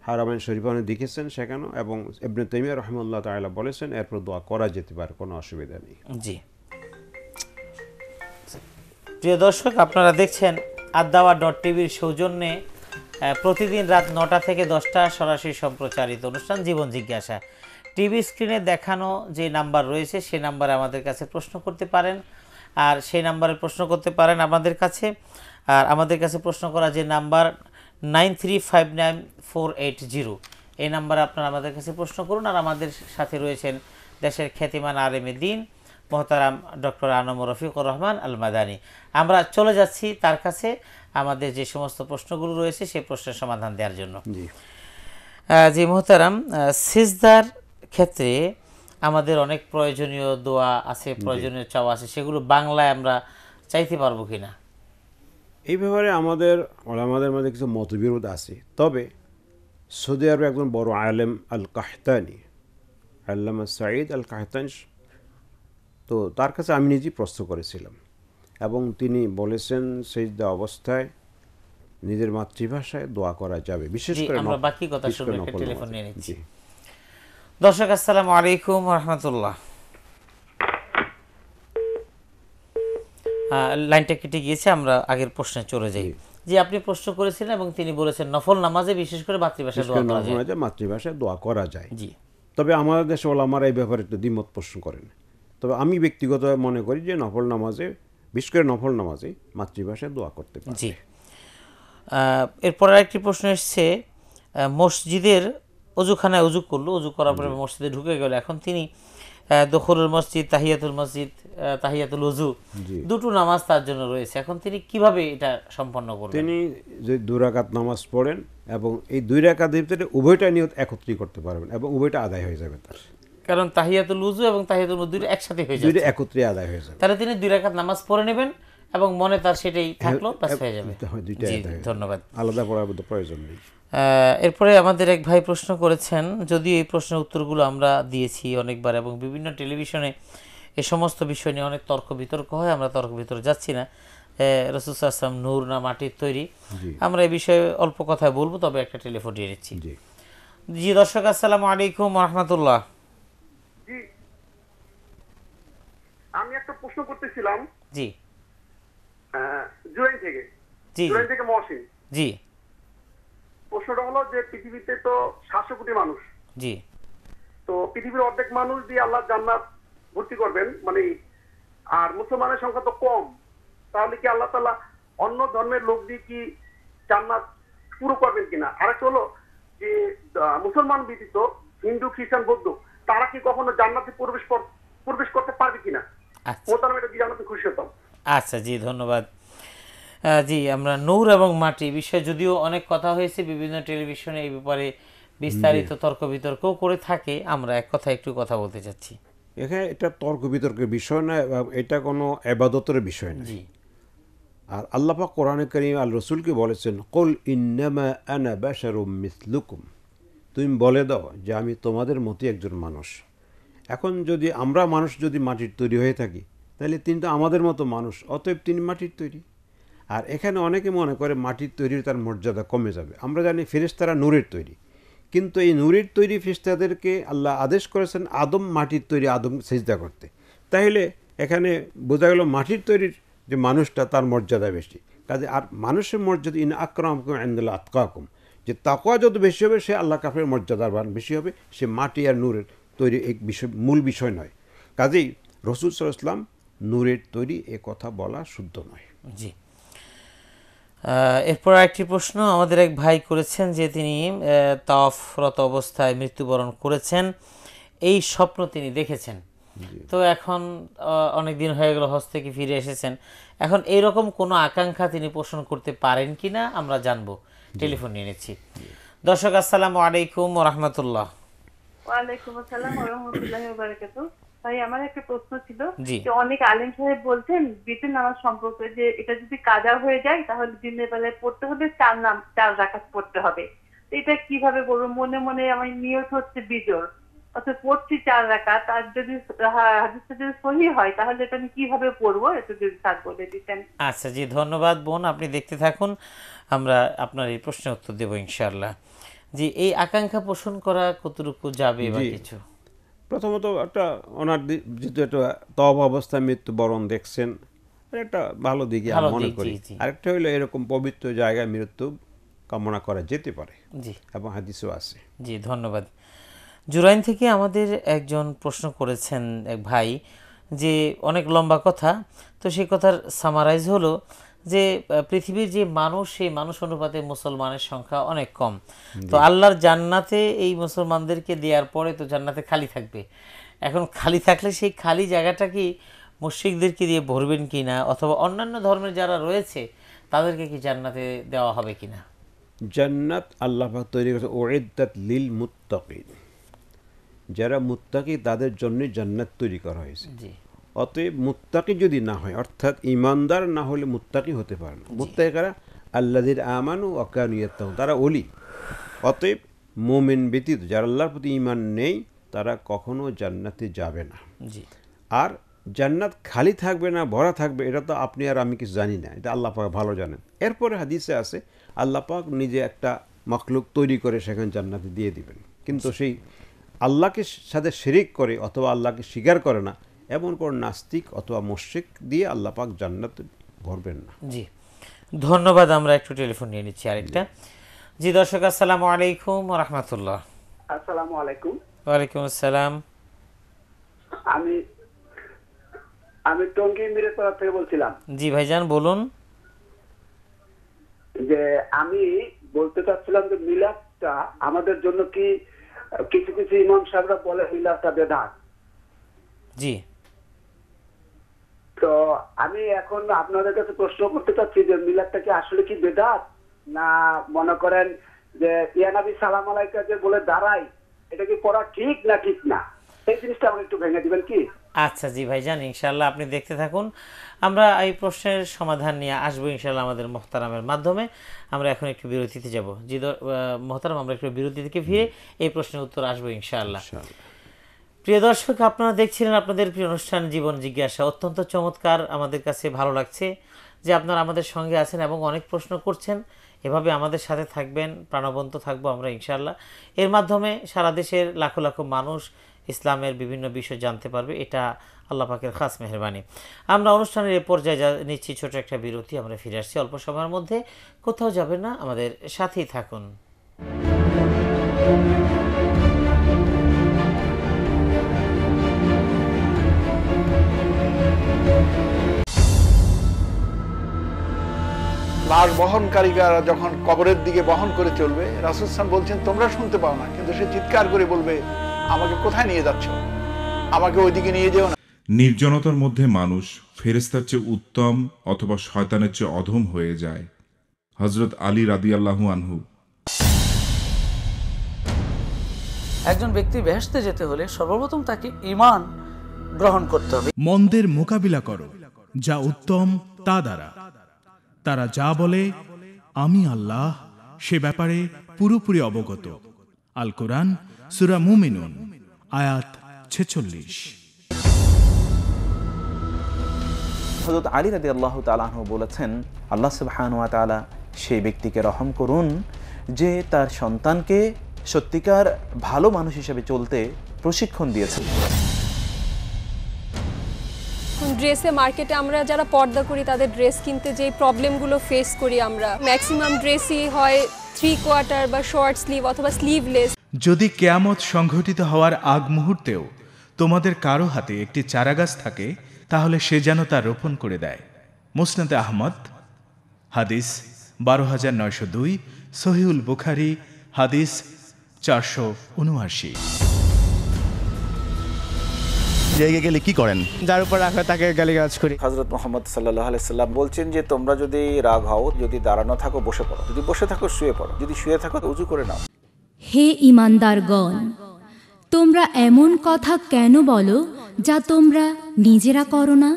হারামাইন শরীফানে দেখেছেন সেখানে এবং ইবনে তেমিয়া রহমুল্লাহ তাইলা বলেছেন এরপর দোয়া করা যেতে পারে কোনো অসুবিধা নেই জি প্রিয় দর্শক আপনারা দেখছেন আদাওয়া ডট টিভির সৌজন্যে প্রতিদিন রাত নটা থেকে দশটা সরাসরি সম্প্রচারিত অনুষ্ঠান জীবন জিজ্ঞাসা টিভি স্ক্রিনে দেখানো যে নাম্বার রয়েছে সে নাম্বারে আমাদের কাছে প্রশ্ন করতে পারেন আর সেই নাম্বারে প্রশ্ন করতে পারেন আমাদের কাছে আর আমাদের কাছে প্রশ্ন করা যে number nine three five nine four eight zero এই নাম্বারে আপনারা আমাদের কাছে প্রশ্ন করুন আর আমাদের সাথে রয়েছেন দেশের খ্যাতিমান আলেমে দিন মহতারাম ডক্টর আনম রফিকুর রহমান আল মাদানি আমরা চলে যাচ্ছি তার কাছে আমাদের যে সমস্ত প্রশ্নগুলো রয়েছে সেই প্রশ্নের সমাধান দেওয়ার জন্য জি মহতারাম সিজদার ক্ষেত্রে আমাদের অনেক প্রয়োজনীয় দোয়া আছে প্রয়োজনীয় চাওয়া আছে সেগুলো বাংলায় আমরা চাইতে পারবো কি না এই ব্যাপারে আমাদের আমাদের মধ্যে কিছু মতবিরোধ আছে তবে সৌদি আরবে একজন বড় আলেম আল কাহতানি আল্লামা সাঈদ আল কাহতান তো তার কাছে আমি নিজেই প্রশ্ন করেছিলাম এবং তিনি বলেছেন সেই অবস্থায় নিজের মাতৃভাষায় দোয়া করা যাবে বিশেষ করে বাকি কথা শুনে টেলিফোন নিয়ে নিচ্ছি দর্শক আসসালামু আলাইকুম রহমতুল্লাহ লাইনটা কেটে গিয়েছে আমরা আগের প্রশ্নে চলে যাই যে আপনি প্রশ্ন করেছিলেন এবং তিনি বলেছেন নফল নামাজে বিশেষ করে মাতৃভাষায় দোয়া করা যায় মাতৃভাষায় দোয়া করা যায় জি তবে আমাদের দেশে আমার এই ব্যাপারে একটু দ্বিমত পোষণ করেন তবে আমি ব্যক্তিগত মনে করি যে নফল নামাজে বিশেষ করে নফল নামাজে মাতৃভাষায় দোয়া করতে পারে জি এরপর আরেকটি প্রশ্ন এসছে মসজিদের অজুখানায় উজু করলো উজু করার পরে মসজিদে ঢুকে গেল এখন তিনি দখরুল মসজিদ তাহিয়াতুল মসজিদ তাহিয়াতুল উজু দুটো নামাজ তার জন্য রয়েছে এখন তিনি কিভাবে এটা সম্পন্ন করেন তিনি যে দুরাকাত নামাজ পড়েন এবং এই দুই রাকাত ভিতরে উভয়টা নিয়ত একত্রিত করতে পারবেন এবং উভয়টা আদায় হয়ে যাবে তার কারণ তাহিয়াতুল উজু এবং তাহিয়াতুল দুইটা একসাথে হয়ে যাবে দুইটা একত্রে আদায় হয়ে যাবে তাহলে তিনি দুই রাকাত নামাজ পড়ে নেবেন এবং মনে তার সেটাই থাকলো বাস হয়ে যাবে ধন্যবাদ আলাদা পড়ার প্রয়োজন নেই এরপরে আমাদের এক ভাই প্রশ্ন করেছেন যদিও এই প্রশ্নের উত্তরগুলো আমরা দিয়েছি অনেকবার এবং বিভিন্ন টেলিভিশনে এ সমস্ত বিষয় নিয়ে অনেক তর্ক বিতর্ক হয় আমরা তর্ক বিতর্ক যাচ্ছি না রসুল আসলাম নূর না মাটির তৈরি আমরা এই বিষয়ে অল্প কথায় বলবো তবে একটা টেলিফোন দিয়ে নিচ্ছি জি দর্শক আসসালাম আলাইকুম রহমতুল্লাহ আমি একটা প্রশ্ন করতেছিলাম জি হ্যাঁ, জুলাই থেকে জুলাই থেকে মহসিন জি প্রশ্নটা হলো যে পৃথিবীতে তো সাতশো কোটি মানুষ জি তো পৃথিবীর অর্ধেক মানুষ দিয়ে আল্লাহ জান্নাত ভর্তি করবেন মানে আর মুসলমানের সংখ্যা তো কম তাহলে কি আল্লাহ তালা অন্য ধর্মের লোক দিয়ে কি জান্নাত পুরো করবেন কিনা আরেকটা হলো যে মুসলমান ব্যতীত হিন্দু খ্রিস্টান বৌদ্ধ তারা কি কখনো জান্নাতে প্রবেশ প্রবেশ করতে পারবে কিনা আচ্ছা। মোতালাম এটা জানাতে খুশি হতাম আচ্ছা জি ধন্যবাদ জি আমরা নৌর এবং মাটি বিষয়ে যদিও অনেক কথা হয়েছে বিভিন্ন টেলিভিশনে এই ব্যাপারে বিস্তারিত তর্ক বিতর্ক করে থাকে আমরা এক কথা একটু কথা বলতে চাচ্ছি এখানে এটা তর্ক বিতর্কের বিষয় না এটা কোনো আবাদতের বিষয় না আর আল্লাপা কোরআন করিম আল রসুলকে বলেছেন কল ইন্নামা আনা বাশারুম মিসলুকুম তুমি বলে দাও যে আমি তোমাদের মতো একজন মানুষ এখন যদি আমরা মানুষ যদি মাটির তৈরি হয়ে থাকি তাহলে তিনি তো আমাদের মতো মানুষ অতএব তিনি মাটির তৈরি আর এখানে অনেকে মনে করে মাটির তৈরির তার মর্যাদা কমে যাবে আমরা জানি ফেরেশতারা নূরের তৈরি কিন্তু এই নূরের তৈরি ফেরিস্তাদেরকে আল্লাহ আদেশ করেছেন আদম মাটির তৈরি আদম সেজদা করতে তাহলে এখানে বোঝা গেল মাটির তৈরির যে মানুষটা তার মর্যাদা বেশি কাজে আর মানুষের মর্যাদা ইন আক্রম আন্দোলা আতকাকুম যে তাকোয়া যত বেশি হবে সে আল্লাহ কাফের মর্যাদাবান বেশি হবে সে মাটি আর নূরের তৈরি এক বিষয় মূল বিষয় নয় কাজেই রসুল সাল ইসলাম নূরের তৈরি এ কথা বলা শুদ্ধ নয় জি এরপর একটি প্রশ্ন আমাদের এক ভাই করেছেন যে তিনি তাফরত অবস্থায় মৃত্যুবরণ করেছেন এই স্বপ্ন তিনি দেখেছেন তো এখন অনেক দিন হয়ে গেল হস্ত থেকে ফিরে এসেছেন এখন এইরকম কোনো আকাঙ্ক্ষা তিনি পোষণ করতে পারেন কি না আমরা জানবো টেলিফোন নিয়ে নিচ্ছি দর্শক আসসালামু আলাইকুম রহমতুল্লাহ ওয়ালাইকুম আসসালাম রহমতুল্লাহ তাই আমার একটা প্রশ্ন ছিল যে অনেক আলেম সাহেব বলছেন নামাজ সম্পর্কে যে এটা যদি কাজা হয়ে যায় তাহলে দিনের বেলায় পড়তে হবে চার নাম চার রাখাত পড়তে হবে এটা কিভাবে বলবো মনে মনে আমার নিয়ত হচ্ছে অর্থাৎ পড়ছি চার রাখাত আর যদি হাদিসটা যদি সহি হয় তাহলে এটা আমি কিভাবে পড়বো এটা যদি স্যার বলে দিতেন আচ্ছা জি ধন্যবাদ বোন আপনি দেখতে থাকুন আমরা আপনার এই প্রশ্নের উত্তর দেবো ইনশাআল্লাহ জি এই আকাঙ্ক্ষা পোষণ করা কতটুকু যাবে বা কিছু প্রথমত একটা ওনার যেহেতু একটা তব অবস্থায় মৃত্যুবরণ দেখছেন মানে একটা ভালো দিকে আমি মনে করি আরেকটা হলো এরকম পবিত্র জায়গায় মৃত্যু কামনা করা যেতে পারে এবং হাদিসও আছে জি ধন্যবাদ জুরাইন থেকে আমাদের একজন প্রশ্ন করেছেন এক ভাই যে অনেক লম্বা কথা তো সেই কথার সামারাইজ হলো যে পৃথিবীর যে মানুষ সেই মানুষ অনুপাতে মুসলমানের সংখ্যা অনেক কম তো আল্লাহর জান্নাতে এই মুসলমানদেরকে দেওয়ার পরে তো জান্নাতে খালি থাকবে এখন খালি থাকলে সেই খালি জায়গাটা কি মুশ্রিকদেরকে দিয়ে ভরবেন কি না অথবা অন্যান্য ধর্মের যারা রয়েছে তাদেরকে কি জান্নাতে দেওয়া হবে কি না জান্নাত আল্লাহ তৈরি করেছে ওয়েদাত লিল মুত্তাকিদ যারা মুত্তাকি তাদের জন্যই জান্নাত তৈরি করা হয়েছে জি অতএব মুত্তাকি যদি না হয় অর্থাৎ ইমানদার না হলে মুত্তাকি হতে পারে না মুত্তাকি কারা আল্লাদের আমান ও অকানুয়াত্তাহ তারা অলি অতএব মোমেন ব্যতীত যারা আল্লাহর প্রতি ইমান নেই তারা কখনো জান্নাতে যাবে না আর জান্নাত খালি থাকবে না ভরা থাকবে এটা তো আপনি আর আমি কিছু জানি না এটা আল্লাহ পাক ভালো জানেন এরপরে হাদিসে আছে আল্লাহ পাক নিজে একটা মখলুক তৈরি করে সেখানে জান্নাতে দিয়ে দিবেন কিন্তু সেই আল্লাহকে সাথে শেরিক করে অথবা আল্লাহকে স্বীকার করে না এমন কোন নাস্তিক অথবা মোশেক দিয়ে পাক জান্নাত ভরবেন না জি ধন্যবাদ আমরা একটু টেলিফোন নিয়ে নিচ্ছি আরেকটা জি দর্শক আসসালামু আলাইকুম রহমতুল্লাহ আসসালামু আলাইকুম ওয়ালাইকুম আসসালাম আমি আমি টঙ্গী মিরেপাড়া থেকে বলছিলাম জি ভাইজান বলুন যে আমি বলতে চাচ্ছিলাম যে মিলাদটা আমাদের জন্য কি কিছু কিছু ইমাম সাহেবরা বলে মিলাদটা বেদাত জি তো আমি এখন আপনাদের কাছে প্রশ্ন করতে চাচ্ছি যে মিলাদটা কি আসলে কি বেদাত না মনে করেন যে ইয়ানাবি সালাম আলাইকা যে বলে দাঁড়াই এটা কি পড়া ঠিক না ঠিক না এই জিনিসটা আমাকে একটু ভেঙে দিবেন কি আচ্ছা জি ভাই জান ইনশাল্লাহ আপনি দেখতে থাকুন আমরা এই প্রশ্নের সমাধান নিয়ে আসবো ইনশাল্লাহ আমাদের মোহতারামের মাধ্যমে আমরা এখন একটু বিরতিতে যাব যে মোহতারাম আমরা একটু বিরতি থেকে ফিরে এই প্রশ্নের উত্তর আসবো ইনশাআল্লাহ প্রিয় দর্শক আপনারা দেখছিলেন আপনাদের প্রিয় অনুষ্ঠান জীবন জিজ্ঞাসা অত্যন্ত চমৎকার আমাদের কাছে ভালো লাগছে যে আপনারা আমাদের সঙ্গে আছেন এবং অনেক প্রশ্ন করছেন এভাবে আমাদের সাথে থাকবেন প্রাণবন্ত থাকবো আমরা ইনশাল্লাহ এর মাধ্যমে সারা দেশের লাখো লাখো মানুষ ইসলামের বিভিন্ন বিষয় জানতে পারবে এটা আল্লাহ পাকের খাস মেহরবানি আমরা অনুষ্ঠানের এ পর্যায়ে যা নিচ্ছি ছোট একটা বিরতি আমরা ফিরে আসছি অল্প সময়ের মধ্যে কোথাও যাবেন না আমাদের সাথেই থাকুন লাশ বহনকারীরা যখন কবরের দিকে বহন করে চলবে রাসুলসান বলছেন তোমরা শুনতে পাও না কিন্তু সে চিৎকার করে বলবে আমাকে কোথায় নিয়ে যাচ্ছ আমাকে ওইদিকে নিয়ে যেও না নির্জনতার মধ্যে মানুষ ফেরেস্তার চেয়ে উত্তম অথবা শয়তানের চেয়ে অধম হয়ে যায় হজরত আলী রাদি আল্লাহু আনহু একজন ব্যক্তি বেহেস্তে যেতে হলে সর্বপ্রথম তাকে ইমান গ্রহণ করতে হবে মন্দের মোকাবিলা করো যা উত্তম তা দ্বারা তারা যা বলে আমি আল্লাহ সে ব্যাপারে পুরোপুরি অবগত আল কোরআন সুরা মুমিনুন আয়াত ছেচল্লিশ হজরত আলী রাজি আল্লাহ তালাহ বলেছেন আল্লাহ সুবাহানুয়া তালা সেই ব্যক্তিকে রহম করুন যে তার সন্তানকে সত্যিকার ভালো মানুষ হিসেবে চলতে প্রশিক্ষণ দিয়েছে ড্রেসে মার্কেটে আমরা যারা পর্দা করি তাদের ড্রেস কিনতে যেই প্রবলেমগুলো ফেস করি আমরা ম্যাক্সিমাম ড্রেসই হয় থ্রি কোয়ার্টার বা শর্ট স্লিভ অথবা স্লিভলেস যদি কেয়ামত সংঘটিত হওয়ার আগ মুহূর্তেও তোমাদের কারো হাতে একটি চারাগাছ থাকে তাহলে সে যেন তা রোপণ করে দেয় মুসনাদে আহমদ হাদিস বারো হাজার নয়শো দুই সহিউল বুখারি হাদিস চারশো উনআশি জায়গায় গেলে কি করেন যার উপর হয় তাকে গালিগালাজ করি মুহাম্মদ সাল্লাল্লাহু আলাইহি সাল্লাম বলছেন যে তোমরা যদি রাগ হও যদি দাঁড়ানো থাকো বসে পড়ো যদি বসে থাকো শুয়ে পড়ো যদি শুয়ে থাকো উজু করে নাও হে ইমানদারগণ তোমরা এমন কথা কেন বলো যা তোমরা নিজেরা করো না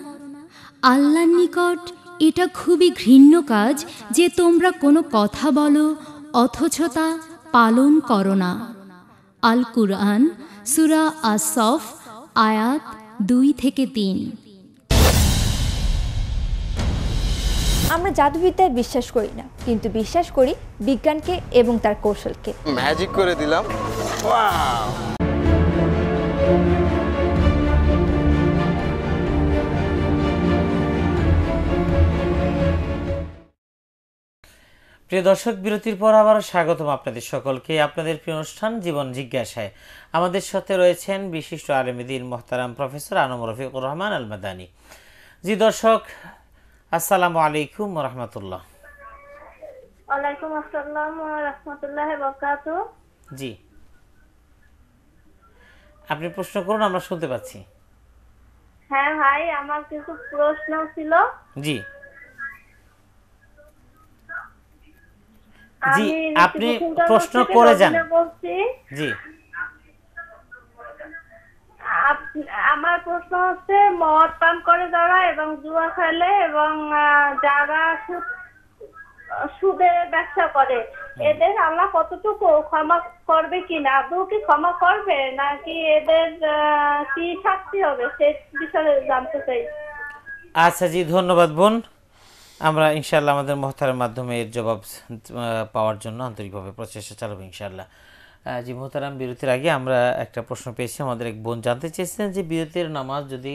আল্লাহর নিকট এটা খুবই ঘৃণ্য কাজ যে তোমরা কোনো কথা বলো অথচ তা পালন করো না আল কুরআন সুরা আসফ আয়াত দুই থেকে তিন আমরা জাদুবিদ্যায় বিশ্বাস করি না কিন্তু বিশ্বাস করি বিজ্ঞানকে এবং তার কৌশলকে ম্যাজিক করে দিলাম প্রিয় দর্শক বিরতির পর আবার স্বাগতম আপনাদের সকলকে আপনাদের প্রিয় অনুষ্ঠান জীবন জিজ্ঞাসায় আমাদের সাথে রয়েছেন বিশিষ্ট আলমদিন মোহতারাম প্রফেসর আনম রফিকুর রহমান আল মাদানী জি দর্শক আসসালামু আলাইকুম রহমতুল্লাহ জি আপনি প্রশ্ন করুন আমরা শুনতে পাচ্ছি হ্যাঁ ভাই আমার কিছু প্রশ্ন ছিল জি জি আপনি প্রশ্ন করে যান জি আমার প্রশ্ন হচ্ছে মদ পান করে যারা এবং জুয়া খেলে এবং যারা সুদের ব্যবসা করে এদের আল্লাহ কতটুকু ক্ষমা করবে কিনা না আদৌ কি ক্ষমা করবে নাকি এদের কি শাস্তি হবে সে বিষয়ে জানতে চাই আচ্ছা জি ধন্যবাদ বোন আমরা ইনশাল্লাহ আমাদের মহতারের মাধ্যমে এর জবাব পাওয়ার জন্য আন্তরিকভাবে প্রচেষ্টা চালাবো ইনশাল্লাহ জি মোহতারাম বিরতির আগে আমরা একটা প্রশ্ন পেয়েছি আমাদের এক বোন জানতে চেয়েছিলেন যে বিরতির নামাজ যদি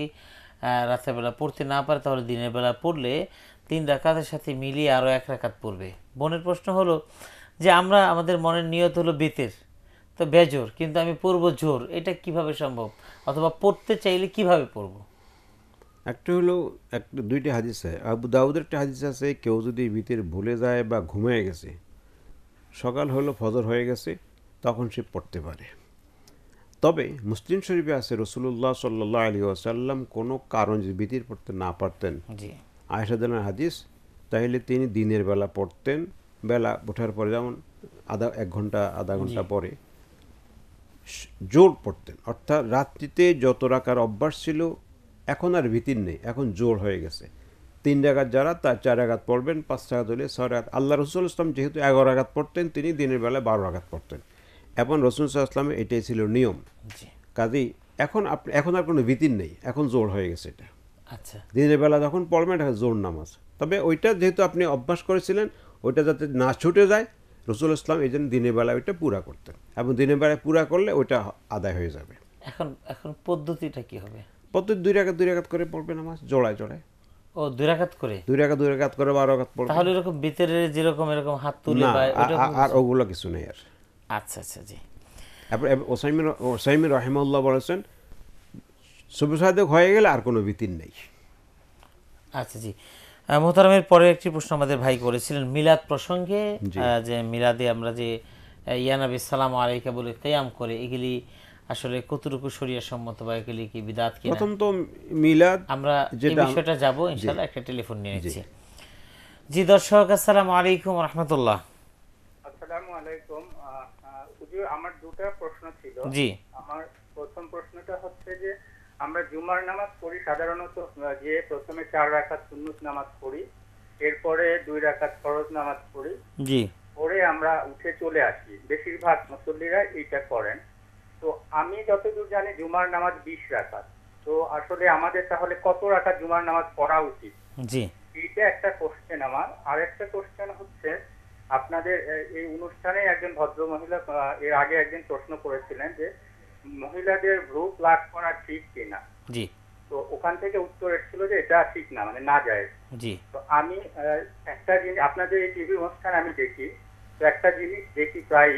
রাতের বেলা পড়তে না পারে তাহলে দিনের বেলা পড়লে তিন রাকাতের সাথে মিলিয়ে আরও এক রাকাত পড়বে বোনের প্রশ্ন হলো যে আমরা আমাদের মনের নিয়ত হলো বেতের তো বেজোর কিন্তু আমি পড়ব জোর এটা কিভাবে সম্ভব অথবা পড়তে চাইলে কিভাবে পড়বো একটা হলো এক দুইটা হাদিস আছে আবু দাউদের একটা হাদিস আছে কেউ যদি ভিতরে ভুলে যায় বা ঘুমিয়ে গেছে সকাল হলো ফজর হয়ে গেছে তখন সে পড়তে পারে তবে মুসলিম শরীফে আছে রসুল্লাহ সাল্লাহ আলী আসাল্লাম কোনো কারণ যদি বিতির পড়তে না পারতেন আয়সাদানের হাদিস তাহলে তিনি দিনের বেলা পড়তেন বেলা ওঠার পরে যেমন আধা এক ঘন্টা আধা ঘন্টা পরে জোর পড়তেন অর্থাৎ রাত্রিতে যত রাখার অভ্যাস ছিল এখন আর ভীতির নেই এখন জোর হয়ে গেছে তিন রাগাত যারা তার চার আঘাত পড়বেন পাঁচ আঘাত হলে ছয় রাগাত আল্লাহ রসুল ইসলাম যেহেতু এগারো আঘাত পড়তেন তিনি দিনের বেলায় বারো আঘাত পড়তেন এখন রসুল ইসলামের এটাই ছিল নিয়ম কাজেই এখন আপনি এখন আর কোনো ভীতির নেই এখন জোর হয়ে গেছে এটা আচ্ছা দিনের বেলা যখন পড়বেন এটা জোর নামাজ তবে ওইটা যেহেতু আপনি অভ্যাস করেছিলেন ওইটা যাতে না ছুটে যায় রসুল ইসলাম এই জন্য দিনের বেলা ওইটা পুরা করতেন এবং দিনের বেলায় পুরা করলে ওইটা আদায় হয়ে যাবে এখন এখন পদ্ধতিটা কি হবে প্রত্যেক দুই রাখাত দুই রাখাত করে পড়বে নামাজ জোড়ায় জোড়ায় ও দুই রাকাত করে দুই রাকাত দুই রাকাত করে বারো রাকাত পড়বে তাহলে এরকম ভিতরে যেরকম এরকম হাত তুলে বা আর ওগুলো কিছু নেই আর আচ্ছা আচ্ছা জি তারপর ওসাইমির ওসাইমির রহেমাল্লাহ বলেছেন সুবসাদেক হয়ে গেলে আর কোনো ভিতির নেই আচ্ছা জি মোহতারামের পরে একটি প্রশ্ন আমাদের ভাই করেছিলেন মিলাদ প্রসঙ্গে যে মিলাদে আমরা যে ইয়ানাবি সালাম আলাইকা বলে কেয়াম করে এগুলি আসলে কতটুকু শরিয়া সম্মত বা এগুলি কি বিদাত কি প্রথম তো মিলাদ আমরা এই বিষয়টা যাব ইনশাআল্লাহ একটা টেলিফোন নিয়ে নিচ্ছি জি দর্শক আসসালামু আলাইকুম রাহমাতুল্লাহ আসসালামু আলাইকুম হুজুর আমার দুটো প্রশ্ন ছিল জি আমার প্রথম প্রশ্নটা হচ্ছে যে আমরা জুমার নামাজ পড়ি সাধারণত যে প্রথমে চার রাকাত সুন্নত নামাজ পড়ি এরপরে দুই রাকাত ফরজ নামাজ পড়ি জি পরে আমরা উঠে চলে আসি বেশিরভাগ মুসল্লিরা এটা করেন তো আমি যতদূর জানি জুমার নামাজ বিশ রাখা তো আসলে আমাদের তাহলে কত রাখা জুমার নামাজ পড়া উচিত জি এইটা একটা কোশ্চেন আমার আর একটা কোশ্চেন হচ্ছে আপনাদের এই অনুষ্ঠানে একজন ভদ্র মহিলা এর আগে একজন প্রশ্ন করেছিলেন যে মহিলাদের ভ্রু প্লাগ করা ঠিক কিনা জি তো ওখান থেকে উত্তর এসেছিল যে এটা ঠিক না মানে না যায় জি তো আমি একটা জিনিস আপনাদের এই টিভি অনুষ্ঠান আমি দেখি তো একটা জিনিস দেখি প্রায়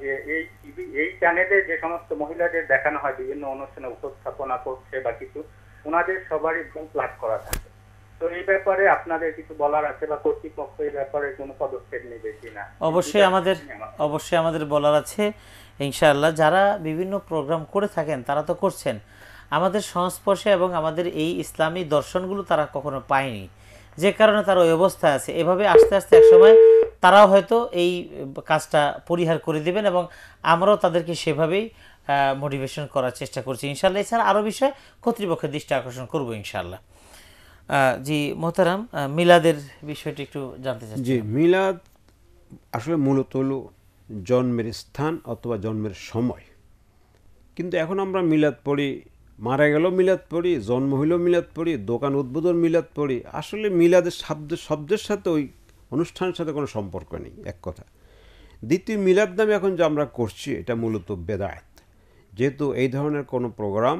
যে এই টিভি এই চ্যানেলে যে সমস্ত মহিলাদের দেখানো হয় বিভিন্ন অনুষ্ঠানে উপস্থাপনা করছে বা কিছু ওনাদের সবারই ভুল প্লাট করা থাকে তো এই ব্যাপারে আপনাদের কিছু বলার আছে বা কর্তৃপক্ষ এই ব্যাপারে কোনো পদক্ষেপ নেবে কিনা অবশ্যই আমাদের অবশ্যই আমাদের বলার আছে ইনশাআল্লাহ যারা বিভিন্ন প্রোগ্রাম করে থাকেন তারা তো করছেন আমাদের সংস্পর্শে এবং আমাদের এই ইসলামী দর্শনগুলো তারা কখনো পায়নি যে কারণে তার ওই অবস্থায় আছে এভাবে আস্তে আস্তে একসময় তারাও হয়তো এই কাজটা পরিহার করে দেবেন এবং আমরাও তাদেরকে সেভাবেই মোটিভেশন করার চেষ্টা করছি ইনশাল্লাহ এছাড়া আরও বিষয় কর্তৃপক্ষের দৃষ্টি আকর্ষণ করবো ইনশাল্লাহ জি মোহতারাম মিলাদের বিষয়টি একটু জানতে চাই জি মিলাদ আসলে মূলত হল জন্মের স্থান অথবা জন্মের সময় কিন্তু এখন আমরা মিলাদ পড়ি মারা গেল মিলাদ পড়ি জন্ম হইল মিলাদ পড়ি দোকান উদ্বোধন মিলাদ পড়ি আসলে মিলাদের শব্দ শব্দের সাথে ওই অনুষ্ঠানের সাথে কোনো সম্পর্ক নেই এক কথা দ্বিতীয় মিলাদ নামে এখন যা আমরা করছি এটা মূলত বেদায়ত যেহেতু এই ধরনের কোনো প্রোগ্রাম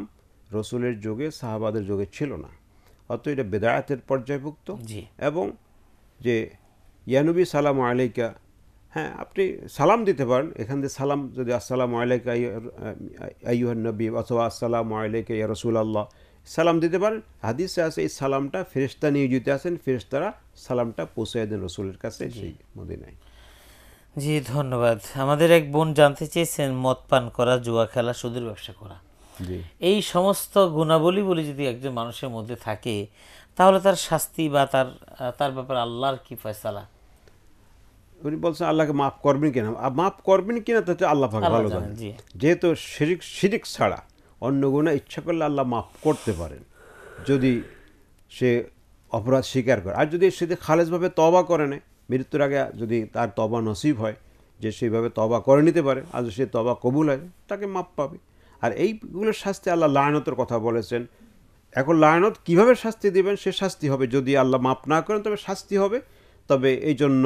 রসুলের যুগে সাহাবাদের যুগে ছিল না অত এটা বেদায়তের পর্যায়ভুক্ত এবং যে ইয়ানবী সালাম আলাইকা হ্যাঁ আপনি সালাম দিতে পারেন এখান থেকে সালাম যদি আসসালাম আলাইকা আইয়ুহান নবী অথবা আসসালাম আলাইকা ইয়া রসুল আল্লাহ সালাম দিতে পারেন হাদিসে আছে এই সালামটা ফেরেস্তা নিয়োজিত আছেন ফেরেস্তারা সালামটা পৌঁছায় দেন রসুলের কাছে সেই মদিনায় জি ধন্যবাদ আমাদের এক বোন জানতে চেয়েছেন মদ পান করা জুয়া খেলা সুদের ব্যবসা করা এই সমস্ত গুণাবলী বলে যদি একজন মানুষের মধ্যে থাকে তাহলে তার শাস্তি বা তার তার ব্যাপারে আল্লাহর কি ফয়সালা উনি বলছেন আল্লাহকে মাফ করবেন কিনা মাফ করবেন কিনা তাতে আল্লাহ ভালো জানেন যেহেতু শিরিক শিরিক ছাড়া অন্য গুণা ইচ্ছা করলে আল্লাহ মাফ করতে পারেন যদি সে অপরাধ স্বীকার করে আর যদি সে খালেজভাবে তবা করে নেয় মৃত্যুর আগে যদি তার তবা নসিব হয় যে সেইভাবে তবা করে নিতে পারে আর সে তবা কবুল হয় তাকে মাপ পাবে আর এইগুলোর শাস্তি আল্লাহ লায়নতের কথা বলেছেন এখন লায়নত কিভাবে শাস্তি দেবেন সে শাস্তি হবে যদি আল্লাহ মাপ না করেন তবে শাস্তি হবে তবে এই জন্য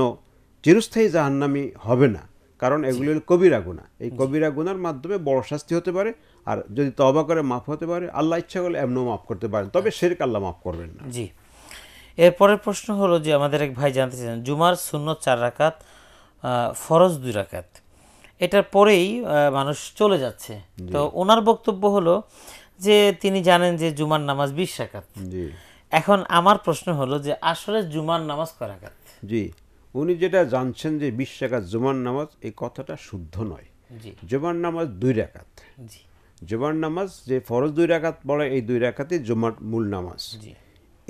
চিরস্থায়ী জাহান্নামি হবে না কারণ এগুলি হল কবিরা গুণা এই কবিরা গুনার মাধ্যমে বড় শাস্তি হতে পারে আর যদি তবা করে মাফ হতে পারে আল্লাহ ইচ্ছা করলে এমনও মাফ করতে পারেন তবে শেরক আচ্ছা। আল্লাহ মাফ করবেন না জি এরপরের প্রশ্ন হলো যে আমাদের এক ভাই জানতে চান জুমার শূন্য চার রাকাত ফরজ দুই রাকাত এটার পরেই মানুষ চলে যাচ্ছে তো ওনার বক্তব্য হলো যে তিনি জানেন যে জুমার নামাজ বিশ রাকাত এখন আমার প্রশ্ন হলো যে আসলে জুমার নামাজ করাকাত জি উনি যেটা জানছেন যে বিশ রেখাত জুমার নামাজ এই কথাটা শুদ্ধ নয় জুমার নামাজ দুই রেখাত জুমার নামাজ যে ফরজ দুই রাকাত পড়ে এই দুই রেখাতে জুমার মূল নামাজ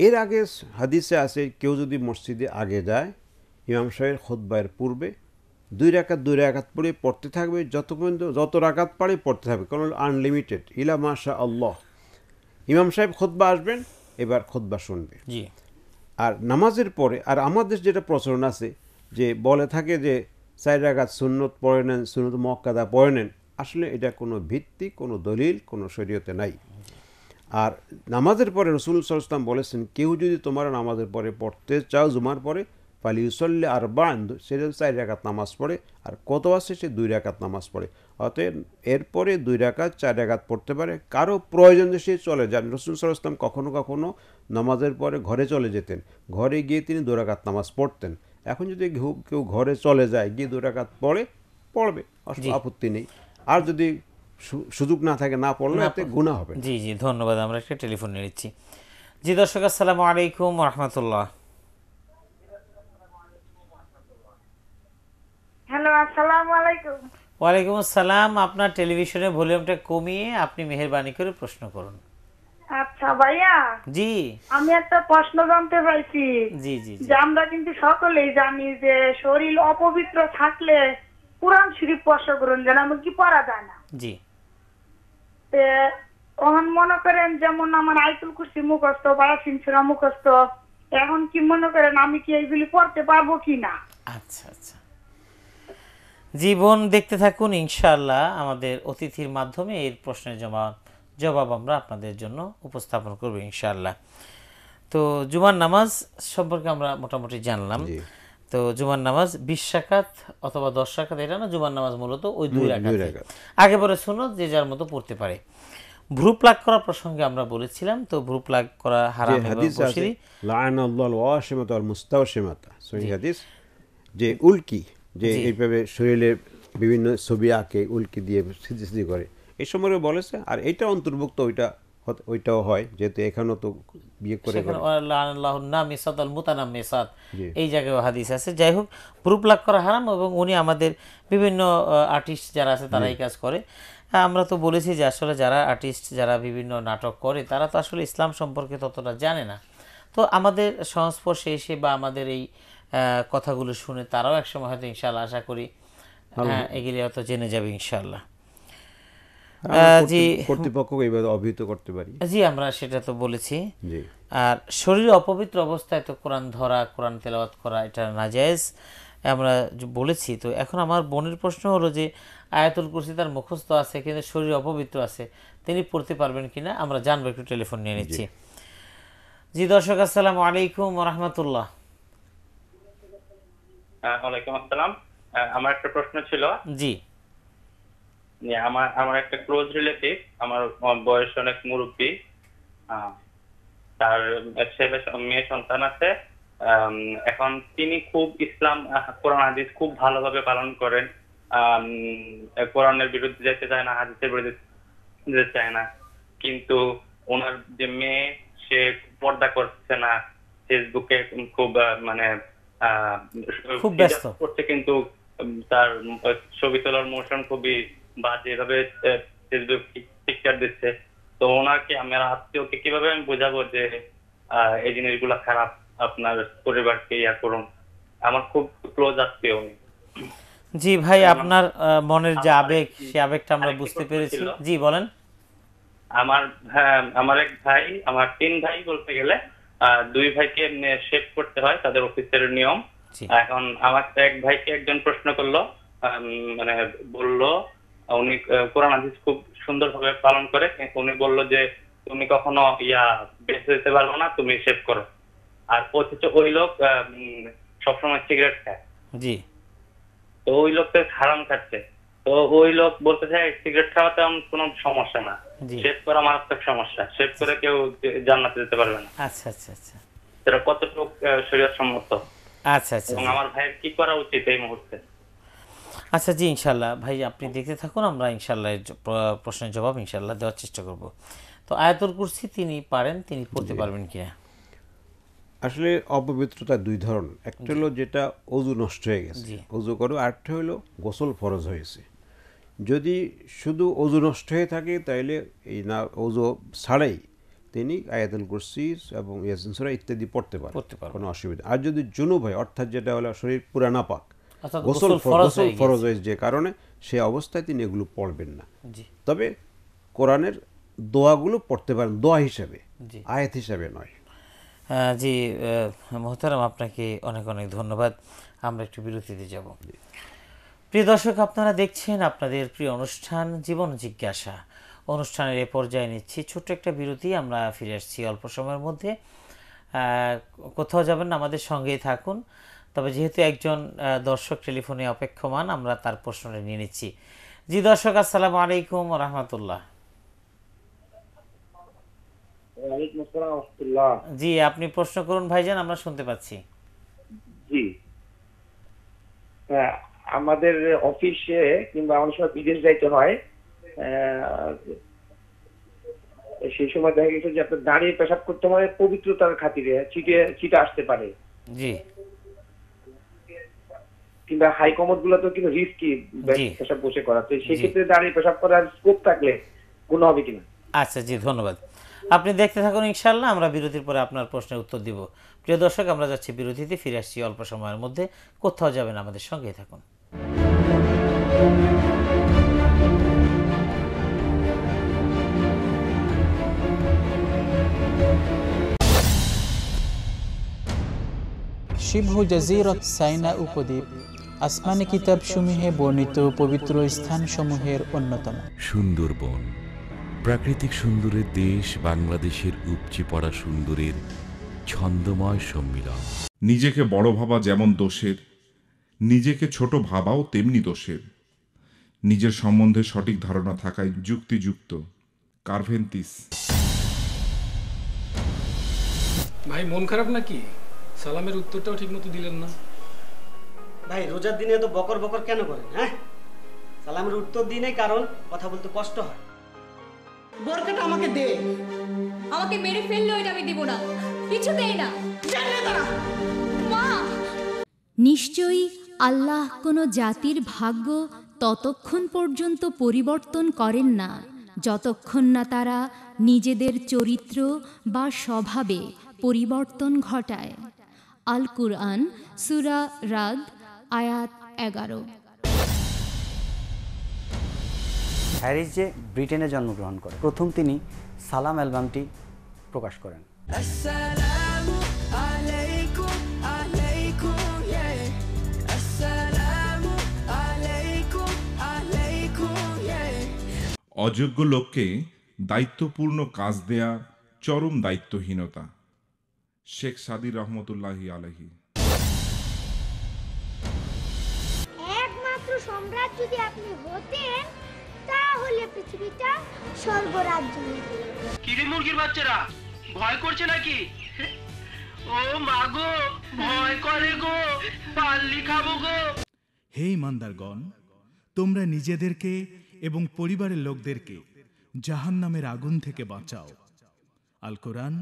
এর আগে হাদিসে আছে কেউ যদি মসজিদে আগে যায় ইমাম সাহেব খোদ্বায়ের পূর্বে দুই রেখাত দুই রেখাত পড়ে পড়তে থাকবে যত পর্যন্ত যত রাখাত পারে পড়তে থাকবে কারণ আনলিমিটেড ইলা মাশা আল্লাহ ইমাম সাহেব খোদ্া আসবেন এবার খোদ্া শুনবে আর নামাজের পরে আর আমাদের যেটা প্রচলন আছে যে বলে থাকে যে গাছ সুন্নত পড়ে নেন সুন্নত মক্কাদা পড়ে নেন আসলে এটা কোনো ভিত্তি কোনো দলিল কোনো শরীয়তে নাই আর নামাজের পরে রসুল সাল্লাম বলেছেন কেউ যদি তোমার নামাজের পরে পড়তে চাও জুমার পরে ফালি আর বান সে চার রাকাত নামাজ পড়ে আর কত আছে সে দুই রাকাত নামাজ পড়ে অতএব এরপরে দুই রাকাত চার রাকাত পড়তে পারে কারো প্রয়োজন সে চলে যান রসুল সাল্লাম কখনো কখনো নামাজের পরে ঘরে চলে যেতেন ঘরে গিয়ে তিনি দুরাকাত নামাজ পড়তেন এখন যদি কেউ ঘরে চলে যায় গিয়ে দুরাকাত পড়ে পড়বে আপত্তি নেই আর যদি সুযোগ না থাকে না পড়লে এতে গুণা হবে জি জি ধন্যবাদ আমরা একটা টেলিফোন নিচ্ছি জি দর্শক আসসালামু আলাইকুম রহমতুল্লাহ হ্যালো আসসালামু আলাইকুম ওয়ালাইকুম আসসালাম আপনার টেলিভিশনের ভলিউমটা কমিয়ে আপনি মেহেরবানি করে প্রশ্ন করুন আচ্ছা ভাইয়া জি আমি একটা প্রশ্ন জানতে চাইছি জি জি যে আমরা কিন্তু সকলেই জানি যে শরীর অপবিত্র থাকলে কোরআন শরীফ স্পর্শ করুন যেন কি পড়া যায় না জি তখন মনে করেন যেমন আমার আইতুল কুরসি মুখস্থ বায়া সিনসুরা মুখস্থ এখন কি মনে করেন আমি কি এইগুলি পড়তে পারবো কি না আচ্ছা আচ্ছা জীবন দেখতে থাকুন ইনশাআল্লাহ আমাদের অতিথির মাধ্যমে এর প্রশ্নের জমা জবাব আমরা আপনাদের জন্য উপস্থাপন করব ইনশাআল্লাহ তো জুমার নামাজ সম্পর্কে আমরা মোটামুটি জানলাম তো জুমার নামাজ বিশ শাখাত অথবা দশ শাখাত এটা না জুমার নামাজ মূলত ওই দুই আগে পরে শুনো যে যার মতো পড়তে পারে ভ্রু প্লাগ করা প্রসঙ্গে আমরা বলেছিলাম তো ভ্রুপ প্লাগ করা হারাম হাদিস যে উল্কি যে এইভাবে শরীরের বিভিন্ন ছবি আঁকে উল্কি দিয়ে সিজি সিজি করে এই সময় বলেছে আর এটা অন্তর্ভুক্ত ওইটা ওইটাও হয় যেহেতু এখানেও তো বিয়ে করে মেসাদ এই জায়গায় হাদিস আছে যাই হোক প্রুফ লাভ করা হারাম এবং উনি আমাদের বিভিন্ন আর্টিস্ট যারা আছে তারা এই কাজ করে আমরা তো বলেছি যে আসলে যারা আর্টিস্ট যারা বিভিন্ন নাটক করে তারা তো আসলে ইসলাম সম্পর্কে ততটা জানে না তো আমাদের সংস্পর্শে এসে বা আমাদের এই কথাগুলো শুনে তারাও একসময় হয়তো ইনশাল্লাহ আশা করি হ্যাঁ, এগুলি হয়তো জেনে যাবে ইনশাল্লাহ জি অভিহিত করতে পারি জি আমরা সেটা তো বলেছি আর শরীর অপবিত্র অবস্থায় তো কোরআন ধরা কোরআন তেলাওয়াত করা এটা আমরা বলেছি তো এখন আমার বোনের প্রশ্ন হলো যে আয়াতুল কুরসি তার মুখস্থ আছে কিন্তু শরীর অপবিত্র আছে তিনি পড়তে পারবেন কিনা আমরা জানবো একটু টেলিফোন নিয়ে নিচ্ছি জি দর্শক আসসালামু আলাইকুম রহমতুল্লাহ ওয়ালাইকুম আসসালাম আমার একটা প্রশ্ন ছিল জি আমার আমার একটা ক্লোজ রিলেটিভ আমার বয়স অনেক মুরব্বী তার ছেলে মেয়ে সন্তান আছে এখন তিনি খুব ইসলাম কোরআন হাদিস খুব ভালোভাবে পালন করেন কোরআনের বিরুদ্ধে যেতে চায় না হাদিসের বিরুদ্ধে যেতে চায় না কিন্তু ওনার যে মেয়ে সে পর্দা করছে না ফেসবুকে খুব মানে খুব ব্যস্ত করছে কিন্তু তার ছবি তোলার মোশন খুবই বাজে এভাবে ফেসবুক পিকচার দিচ্ছে তো ওনাকে আমার আত্মীয়কে কিভাবে আমি বোঝাবো যে এই জিনিসগুলা খারাপ আপনার পরিবারকে ইয়া করুন আমার খুব ক্লোজ আত্মীয় উনি জি ভাই আপনার মনের যে আবেগ সে আবেগটা আমরা বুঝতে পেরেছি জি বলেন আমার হ্যাঁ, আমার এক ভাই আমার তিন ভাই বলতে গেলে দুই ভাইকে শেভ করতে হয় তাদের অফিসের নিয়ম এখন আমার এক ভাইকে একজন প্রশ্ন করলো মানে বলল উনি কোরআন হাদিস খুব সুন্দরভাবে পালন করে উনি বলল যে তুমি কখনো ইয়া বেঁচে যেতে পারবো না তুমি শেভ করো আর অথচ ওই লোক সবসময় সিগারেট খায় জি তো ওই লোক তো হারাম খাচ্ছে তো ওই লোক বলতে সিগারেট কোনো সমস্যা না করা মারাত্মক সমস্যা করে কেউ জান্নাতে যেতে পারবে না আচ্ছা আচ্ছা আচ্ছা এটা শরীর সম্মত আচ্ছা আচ্ছা এবং আমার ভাইয়ের কি করা উচিত এই মুহূর্তে আচ্ছা জি ইনশাল্লাহ ভাই আপনি দেখতে থাকুন আমরা ইনশাল্লাহ প্রশ্নের জবাব ইনশাল্লাহ দেওয়ার চেষ্টা করব তো আয়াতুল কুরসি তিনি পারেন তিনি পড়তে পারবেন কিনা আসলে অপবিত্রতা দুই ধরন একটা হলো যেটা অজু নষ্ট হয়ে গেছে অজু করো আরেকটা হলো গোসল ফরজ হয়েছে যদি শুধু অজু নষ্ট হয়ে থাকে তাইলে এই না অজু ছাড়াই তিনি আয়াতুল কুরসি এবং ইয়াসিনসরা ইত্যাদি পড়তে পারে পড়তে পারে কোনো অসুবিধা আর যদি জুনুব হয় অর্থাৎ যেটা হলো শরীর পুরা না পাক গোসল গোসল ফরজ হয়েছে যে কারণে সে অবস্থায় তিনি এগুলো পড়বেন না তবে কোরআনের দোয়াগুলো পড়তে পারেন দোয়া হিসাবে আয়াত হিসাবে নয় জি মোহতারাম আপনাকে অনেক অনেক ধন্যবাদ আমরা একটু বিরতিতে যাব প্রিয় দর্শক আপনারা দেখছেন আপনাদের প্রিয় অনুষ্ঠান জীবন জিজ্ঞাসা অনুষ্ঠানের এ পর্যায়ে নিচ্ছি ছোট্ট একটা বিরতি আমরা ফিরে আসছি অল্প সময়ের মধ্যে কোথাও যাবেন না আমাদের সঙ্গেই থাকুন তবে যেহেতু একজন দর্শক টেলিফোনে অপেক্ষমান আমরা তার প্রশ্নটা নিয়ে নিচ্ছি জি দর্শক আসসালামু আলাইকুম রহমতুল্লাহ জি আপনি প্রশ্ন করুন ভাইজান আমরা শুনতে পাচ্ছি জি হ্যাঁ, আমাদের অফিসে কিংবা অনেক সময় বিদেশ যাইতে হয় সেই সময় দেখা গেছে যে আপনার দাঁড়িয়ে পেশাব করতে হয় পবিত্রতার খাতিরে ছিটে ছিটে আসতে পারে জি কিংবা হাই কমোড গুলো তো কিন্তু রিস্কি পেশাব বসে করা তো সেক্ষেত্রে দাঁড়িয়ে পেশাব করার স্কোপ থাকলে গুণা হবে কিনা আচ্ছা জি ধন্যবাদ আপনি দেখতে থাকুন ইনশাল্লাহ আমরা বিরতির পরে আপনার প্রশ্নের উত্তর দিব প্রিয় দর্শক আমরা যাচ্ছি বিরতিতে ফিরে আসছি অল্প সময়ের মধ্যে কোথাও যাবেন আমাদের সঙ্গেই থাকুন শিবহু জাজিরত সাইনা উপদ্বীপ আসমানি কিতাব সমূহে বর্ণিত পবিত্র স্থানসমূহের অন্যতম সুন্দরবন প্রাকৃতিক সুন্দরের দেশ বাংলাদেশের উপচে পড়া সুন্দরের ছন্দময় সম্মিলন নিজেকে বড় ভাবা যেমন দোষের নিজেকে ছোট ভাবাও তেমনি দোষের নিজের সম্বন্ধে সঠিক ধারণা থাকায় যুক্তিযুক্ত কার্ভেন্তিস ভাই মন খারাপ নাকি সালামের উত্তরটাও ঠিকমতো দিলেন না ভাই রোজার দিনে তো বকর বকর কেন করেন হ্যাঁ সালামের উত্তর দিনে কারণ কথা বলতে কষ্ট হয় বরকাটা আমাকে দে আমাকে মেরে ফেললে এটা আমি দিব না কিছু দেই না মা নিশ্চয়ই আল্লাহ কোনো জাতির ভাগ্য ততক্ষণ পর্যন্ত পরিবর্তন করেন না যতক্ষণ না তারা নিজেদের চরিত্র বা স্বভাবে পরিবর্তন ঘটায় আল কুরআন সুরা রাগ আয়াত এগারো হ্যারিস যে ব্রিটেনে জন্মগ্রহণ করে প্রথম তিনি সালাম অ্যালবামটি প্রকাশ করেন অযোগ্য লোককে দায়িত্বপূর্ণ কাজ দেয়া চরম দায়িত্বহীনতা শেখ সাদির রহমতুল্লাহি আলহী একমাত্র সম্রাট যদি আপনি হতেন তাহলে পৃথিবীটা স্বর্গরাজ্য কিরে মুরগির বাচ্চারা ভয় করছে নাকি ও মা গো ভয় করে গো পাল্লি খাবো গো হে ইমানদারগণ তোমরা নিজেদেরকে এবং পরিবারের লোকদেরকে জাহান নামের আগুন থেকে বাঁচাও আল কোরআন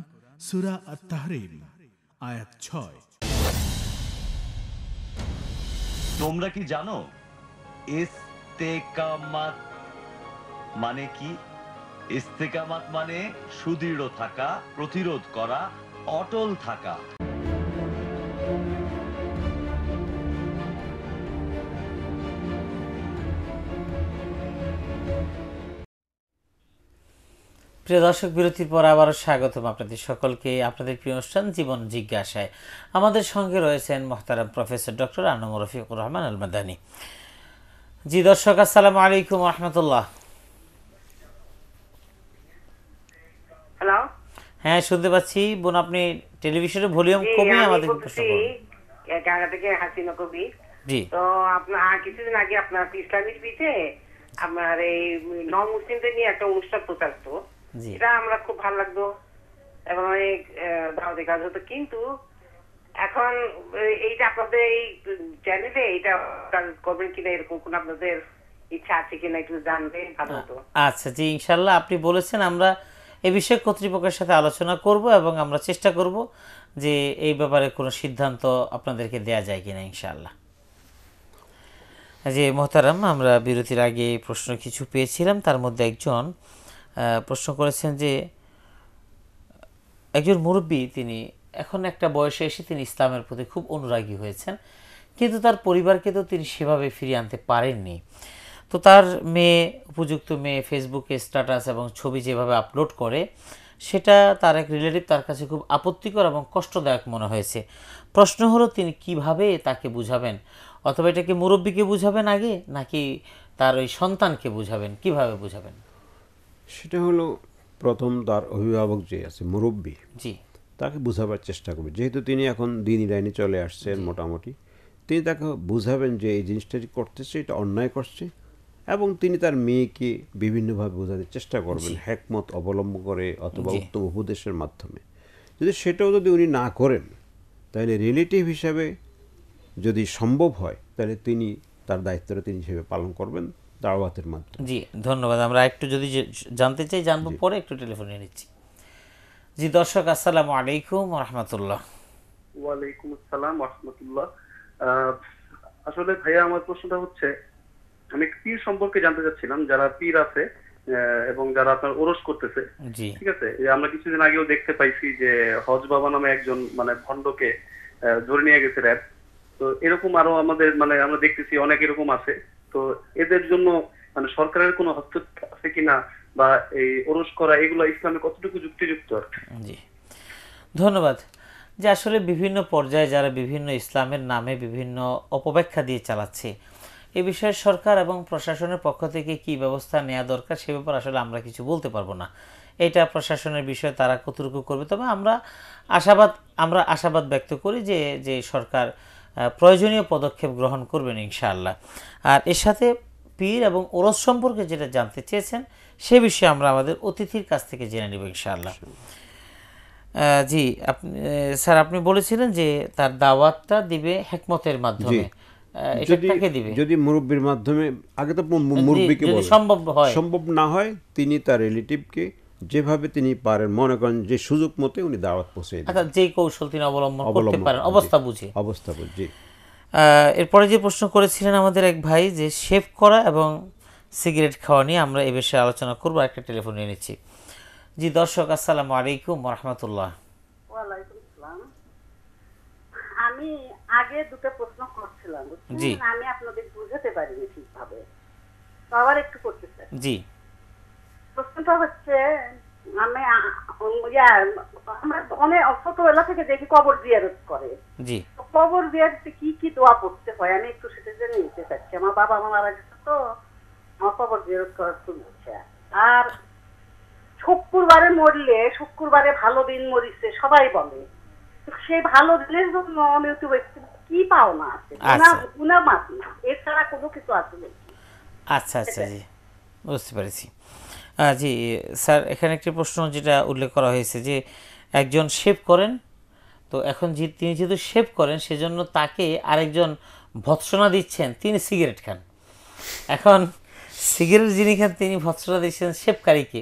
সুরা আর তাহরিম আয়াত ছয় তোমরা কি জানো ইস্তেকামাত মানে কি ইস্তেকামাত মানে সুদৃঢ় থাকা প্রতিরোধ করা অটল থাকা প্রিয় দর্শক বিরতির পর আবারও স্বাগতম আপনাদের সকলকে আপনাদের প্রিয় অনুষ্ঠান জীবন জিজ্ঞাসায় আমাদের সঙ্গে রয়েছেন মহতারাম প্রফেসর ডক্টর আনম রফিকুর রহমান আল মাদানী জি দর্শক আসসালাম আলাইকুম রহমতুল্লাহ হ্যাঁ শুনতে পাচ্ছি বোন আপনি টেলিভিশনে ভলিউম কমে আমাদের প্রশ্ন করুন ঢাকা থেকে হাসিনা কবি জি তো আপনার কিছুদিন আগে আপনার ইসলামিক পিঠে আপনার এই নন মুসলিমদের নিয়ে একটা অনুষ্ঠান প্রচার তো এটা আমরা খুব ভালো লাগতো এবং অনেক দাওয়াতি কাজ হতো কিন্তু এখন এইটা আপনাদের এই চ্যানেলে এইটা করবেন কিনা এরকম কোন আপনাদের ইচ্ছা আছে কিনা একটু জানবেন ভালো হতো আচ্ছা জি ইনশাল্লাহ আপনি বলেছেন আমরা এ বিষয়ে কর্তৃপক্ষের সাথে আলোচনা করব এবং আমরা চেষ্টা করব যে এই ব্যাপারে কোনো সিদ্ধান্ত আপনাদেরকে দেয়া যায় কিনা ইনশাল্লাহ যে মোহতারাম আমরা বিরতির আগে প্রশ্ন কিছু পেয়েছিলাম তার মধ্যে একজন প্রশ্ন করেছেন যে একজন মুরব্বী তিনি এখন একটা বয়সে এসে তিনি ইসলামের প্রতি খুব অনুরাগী হয়েছেন কিন্তু তার পরিবারকে তো তিনি সেভাবে ফিরিয়ে আনতে পারেননি তো তার মেয়ে উপযুক্ত মেয়ে ফেসবুকে স্ট্যাটাস এবং ছবি যেভাবে আপলোড করে সেটা তার এক রিলেটিভ তার কাছে খুব আপত্তিকর এবং কষ্টদায়ক মনে হয়েছে প্রশ্ন হলো তিনি কিভাবে তাকে বুঝাবেন অথবা এটাকে মুরব্বীকে বুঝাবেন আগে নাকি তার ওই সন্তানকে বুঝাবেন কিভাবে বুঝাবেন সেটা হলো প্রথম তার অভিভাবক যে আছে মুরব্বী জি তাকে বোঝাবার চেষ্টা করবে যেহেতু তিনি এখন দিনই লাইনে চলে আসছেন মোটামুটি তিনি তাকে বোঝাবেন যে এই জিনিসটা করতেছে এটা অন্যায় করছে এবং তিনি তার মেয়েকে বিভিন্নভাবে বোঝাতে চেষ্টা করবেন হ্যাকমত অবলম্বন করে অথবা উত্তম উপদেশের মাধ্যমে যদি সেটাও যদি উনি না করেন তাহলে রিলেটিভ হিসাবে যদি সম্ভব হয় তাহলে তিনি তার দায়িত্বটা তিনি হিসেবে পালন করবেন দাওয়াতের মাধ্যমে জি ধন্যবাদ আমরা একটু যদি জানতে চাই জানবো পরে একটু টেলিফোনে নিচ্ছি জি দর্শক আসসালামু আলাইকুম রহমতুল্লাহ ওয়ালাইকুম আসসালাম রহমতুল্লাহ আসলে ভাইয়া আমার প্রশ্নটা হচ্ছে আমি পীর সম্পর্কে জানতে চাচ্ছিলাম যারা পীর আছে এবং যারা আপনার ওরস করতেছে ঠিক আছে আমরা কিছুদিন আগেও দেখতে পাইছি যে হজ বাবা নামে একজন মানে ভণ্ডকে ধরে নিয়ে গেছে র্যাব তো এরকম আরো আমাদের মানে আমরা দেখতেছি অনেক এরকম আছে তো এদের জন্য মানে সরকারের কোনো হস্তক্ষেপ আছে কিনা বা এই ওরস করা এগুলো ইসলামে কতটুকু যুক্তিযুক্ত জি ধন্যবাদ যে আসলে বিভিন্ন পর্যায়ে যারা বিভিন্ন ইসলামের নামে বিভিন্ন অপব্যাখ্যা দিয়ে চালাচ্ছে এ বিষয়ে সরকার এবং প্রশাসনের পক্ষ থেকে কি ব্যবস্থা নেওয়া দরকার সে ব্যাপারে আসলে আমরা কিছু বলতে পারবো না এটা প্রশাসনের বিষয়ে তারা কতটুকু করবে তবে আমরা আশাবাদ আমরা আশাবাদ ব্যক্ত করি যে যে সরকার প্রয়োজনীয় পদক্ষেপ গ্রহণ করবেন ইনশাআল্লাহ আর এর সাথে পীর এবং ওরস সম্পর্কে যেটা জানতে চেয়েছেন সে বিষয়ে আমরা আমাদের অতিথির কাছ থেকে জেনে নেব ইনশাআল্লাহ জি আপনি স্যার আপনি বলেছিলেন যে তার দাওয়াতটা দিবে হেকমতের মাধ্যমে যদি মুরব্বীর মাধ্যমে আগে তো মুরব্বীকে সম্ভব হয় সম্ভব না হয় তিনি তার রিলেটিভকে যেভাবে তিনি পারেন মনে করেন যে সুযোগ মতে উনি দাওয়াত পৌঁছে যে কৌশল তিনি অবলম্বন করতে পারেন অবস্থা বুঝে অবস্থা বুঝে এরপরে যে প্রশ্ন করেছিলেন আমাদের এক ভাই যে শেভ করা এবং সিগারেট খাওয়া নিয়ে আমরা এ বিষয়ে আলোচনা করবো একটা টেলিফোন নিয়ে নিচ্ছি জি দর্শক আসসালাম আলাইকুম রহমতুল্লাহ আমি আগে দুটো প্রশ্ন করছিলাম আমি আপনাদের বুঝাতে পারিনি ঠিকভাবে আবার একটু করতে জি প্রশ্নটা হচ্ছে আমি আমরা অনেক ছোটবেলা থেকে দেখি কবর জিয়ারত করে জি কবর জিয়ারতে কি কি দোয়া পড়তে হয় আমি একটু সেটা জেনে নিতে চাচ্ছি আমার বাবা মা মারা গেছে তো আমার কবর জিয়ারত করার খুব ইচ্ছা আর শুক্রবারে মরলে শুক্রবারে ভালো দিন মরিছে সবাই বলে সেই ভালো দিনের জন্য মৃত্যু ব্যক্তি কি পাওনা আছে গুণা আচ্ছা। মাপ না এছাড়া কোনো কিছু আছে আচ্ছা আচ্ছা জি বুঝতে পেরেছি জি স্যার এখানে একটি প্রশ্ন যেটা উল্লেখ করা হয়েছে যে একজন শেভ করেন তো এখন যে তিনি যেহেতু শেভ করেন সেজন্য তাকে আরেকজন ভৎসনা দিচ্ছেন তিনি সিগারেট খান এখন সিগারেট যিনি খান তিনি ভৎসনা দিচ্ছেন শেভকারীকে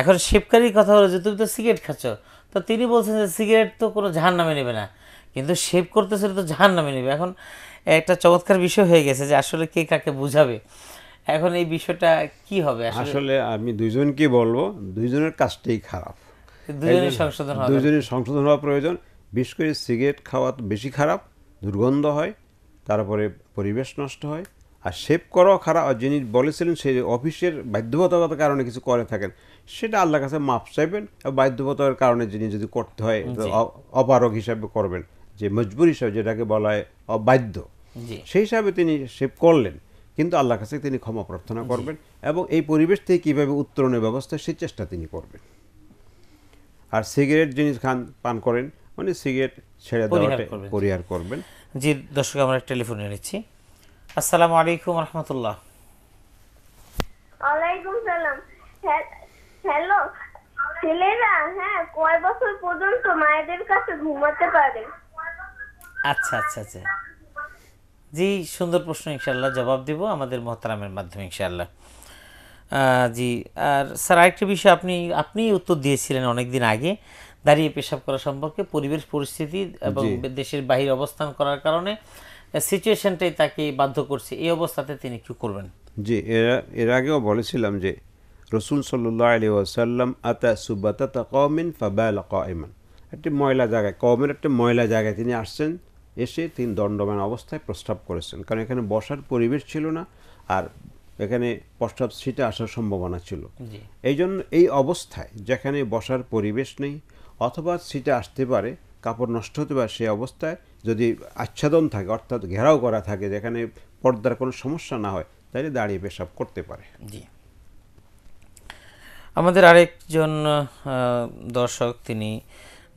এখন শেভকারীর কথা হলো যে তুমি তো সিগারেট খাচ্ছ তো তিনি বলছেন যে সিগারেট তো কোনো ঝান নামে নেবে না কিন্তু শেভ করতেছে তো ঝান নামে নেবে এখন একটা চমৎকার বিষয় হয়ে গেছে যে আসলে কে কাকে বুঝাবে এখন এই বিষয়টা কি হবে আসলে আমি দুইজনকে বলবো দুইজনের কাজটাই খারাপ দুজনের সংশোধন দুজনের সংশোধন হওয়া প্রয়োজন বিশেষ করে সিগারেট খাওয়া বেশি খারাপ দুর্গন্ধ হয় তারপরে পরিবেশ নষ্ট হয় আর সেভ করাও খারাপ আর যিনি বলেছিলেন সে অফিসের বাধ্যবাধকতার কারণে কিছু করে থাকেন সেটা আল্লাহর কাছে মাপ চাইবেন বাধ্যবাধকতার কারণে যিনি যদি করতে হয় অপারক হিসাবে করবেন যে মজবুর হিসাবে যেটাকে বলা হয় অবাধ্য সেই হিসাবে তিনি সেভ করলেন কিন্তু আল্লাহর কাছে তিনি ক্ষমা প্রার্থনা করবেন এবং এই পরিবেশ থেকে কীভাবে উত্তরণের ব্যবস্থা সেই চেষ্টা তিনি করবেন আর সিগারেট যিনি খান পান করেন মানে সিগারেট ছেড়ে দেওয়াটা পরিহার করবেন জি দর্শক আমরা টেলিফোন নিচ্ছি আসসালামু আলাইকুম রহমতুল্লাহ ওয়ালাইকুম সালাম হ্যাঁ, হ্যালো ছেলেরা হ্যাঁ কয় বছর পর্যন্ত মায়েদের কাছে ঘুমাতে পারে আচ্ছা আচ্ছা আচ্ছা জি সুন্দর প্রশ্ন ইনশাল্লাহ জবাব দেব আমাদের মহতারামের মাধ্যমে ইনশাল্লাহ জি আর স্যার আরেকটি বিষয় আপনি আপনি উত্তর দিয়েছিলেন অনেকদিন আগে দাঁড়িয়ে পেশাব করা সম্পর্কে পরিবেশ পরিস্থিতি এবং দেশের বাহির অবস্থান করার কারণে সিচুয়েশনটাই তাকে বাধ্য করছে এই অবস্থাতে তিনি কি করবেন জি এর এর আগেও বলেছিলাম যে রসুল সাল্লাম আলী ওয়াসাল্লাম আতা সুবাতা একটি ময়লা জায়গায় কমের একটি ময়লা জায়গায় তিনি আসছেন এসে তিনি দণ্ডমান অবস্থায় প্রস্তাব করেছেন কারণ এখানে বসার পরিবেশ ছিল না আর এখানে প্রস্তাব সিটে আসার সম্ভাবনা ছিল এই জন্য এই অবস্থায় যেখানে বসার পরিবেশ নেই অথবা সিটে আসতে পারে কাপড় নষ্ট হতে পারে সেই অবস্থায় যদি আচ্ছাদন থাকে অর্থাৎ ঘেরাও করা থাকে যেখানে পর্দার কোনো সমস্যা না হয় তাহলে দাঁড়িয়ে পেশাব করতে পারে জি আমাদের আরেকজন দর্শক তিনি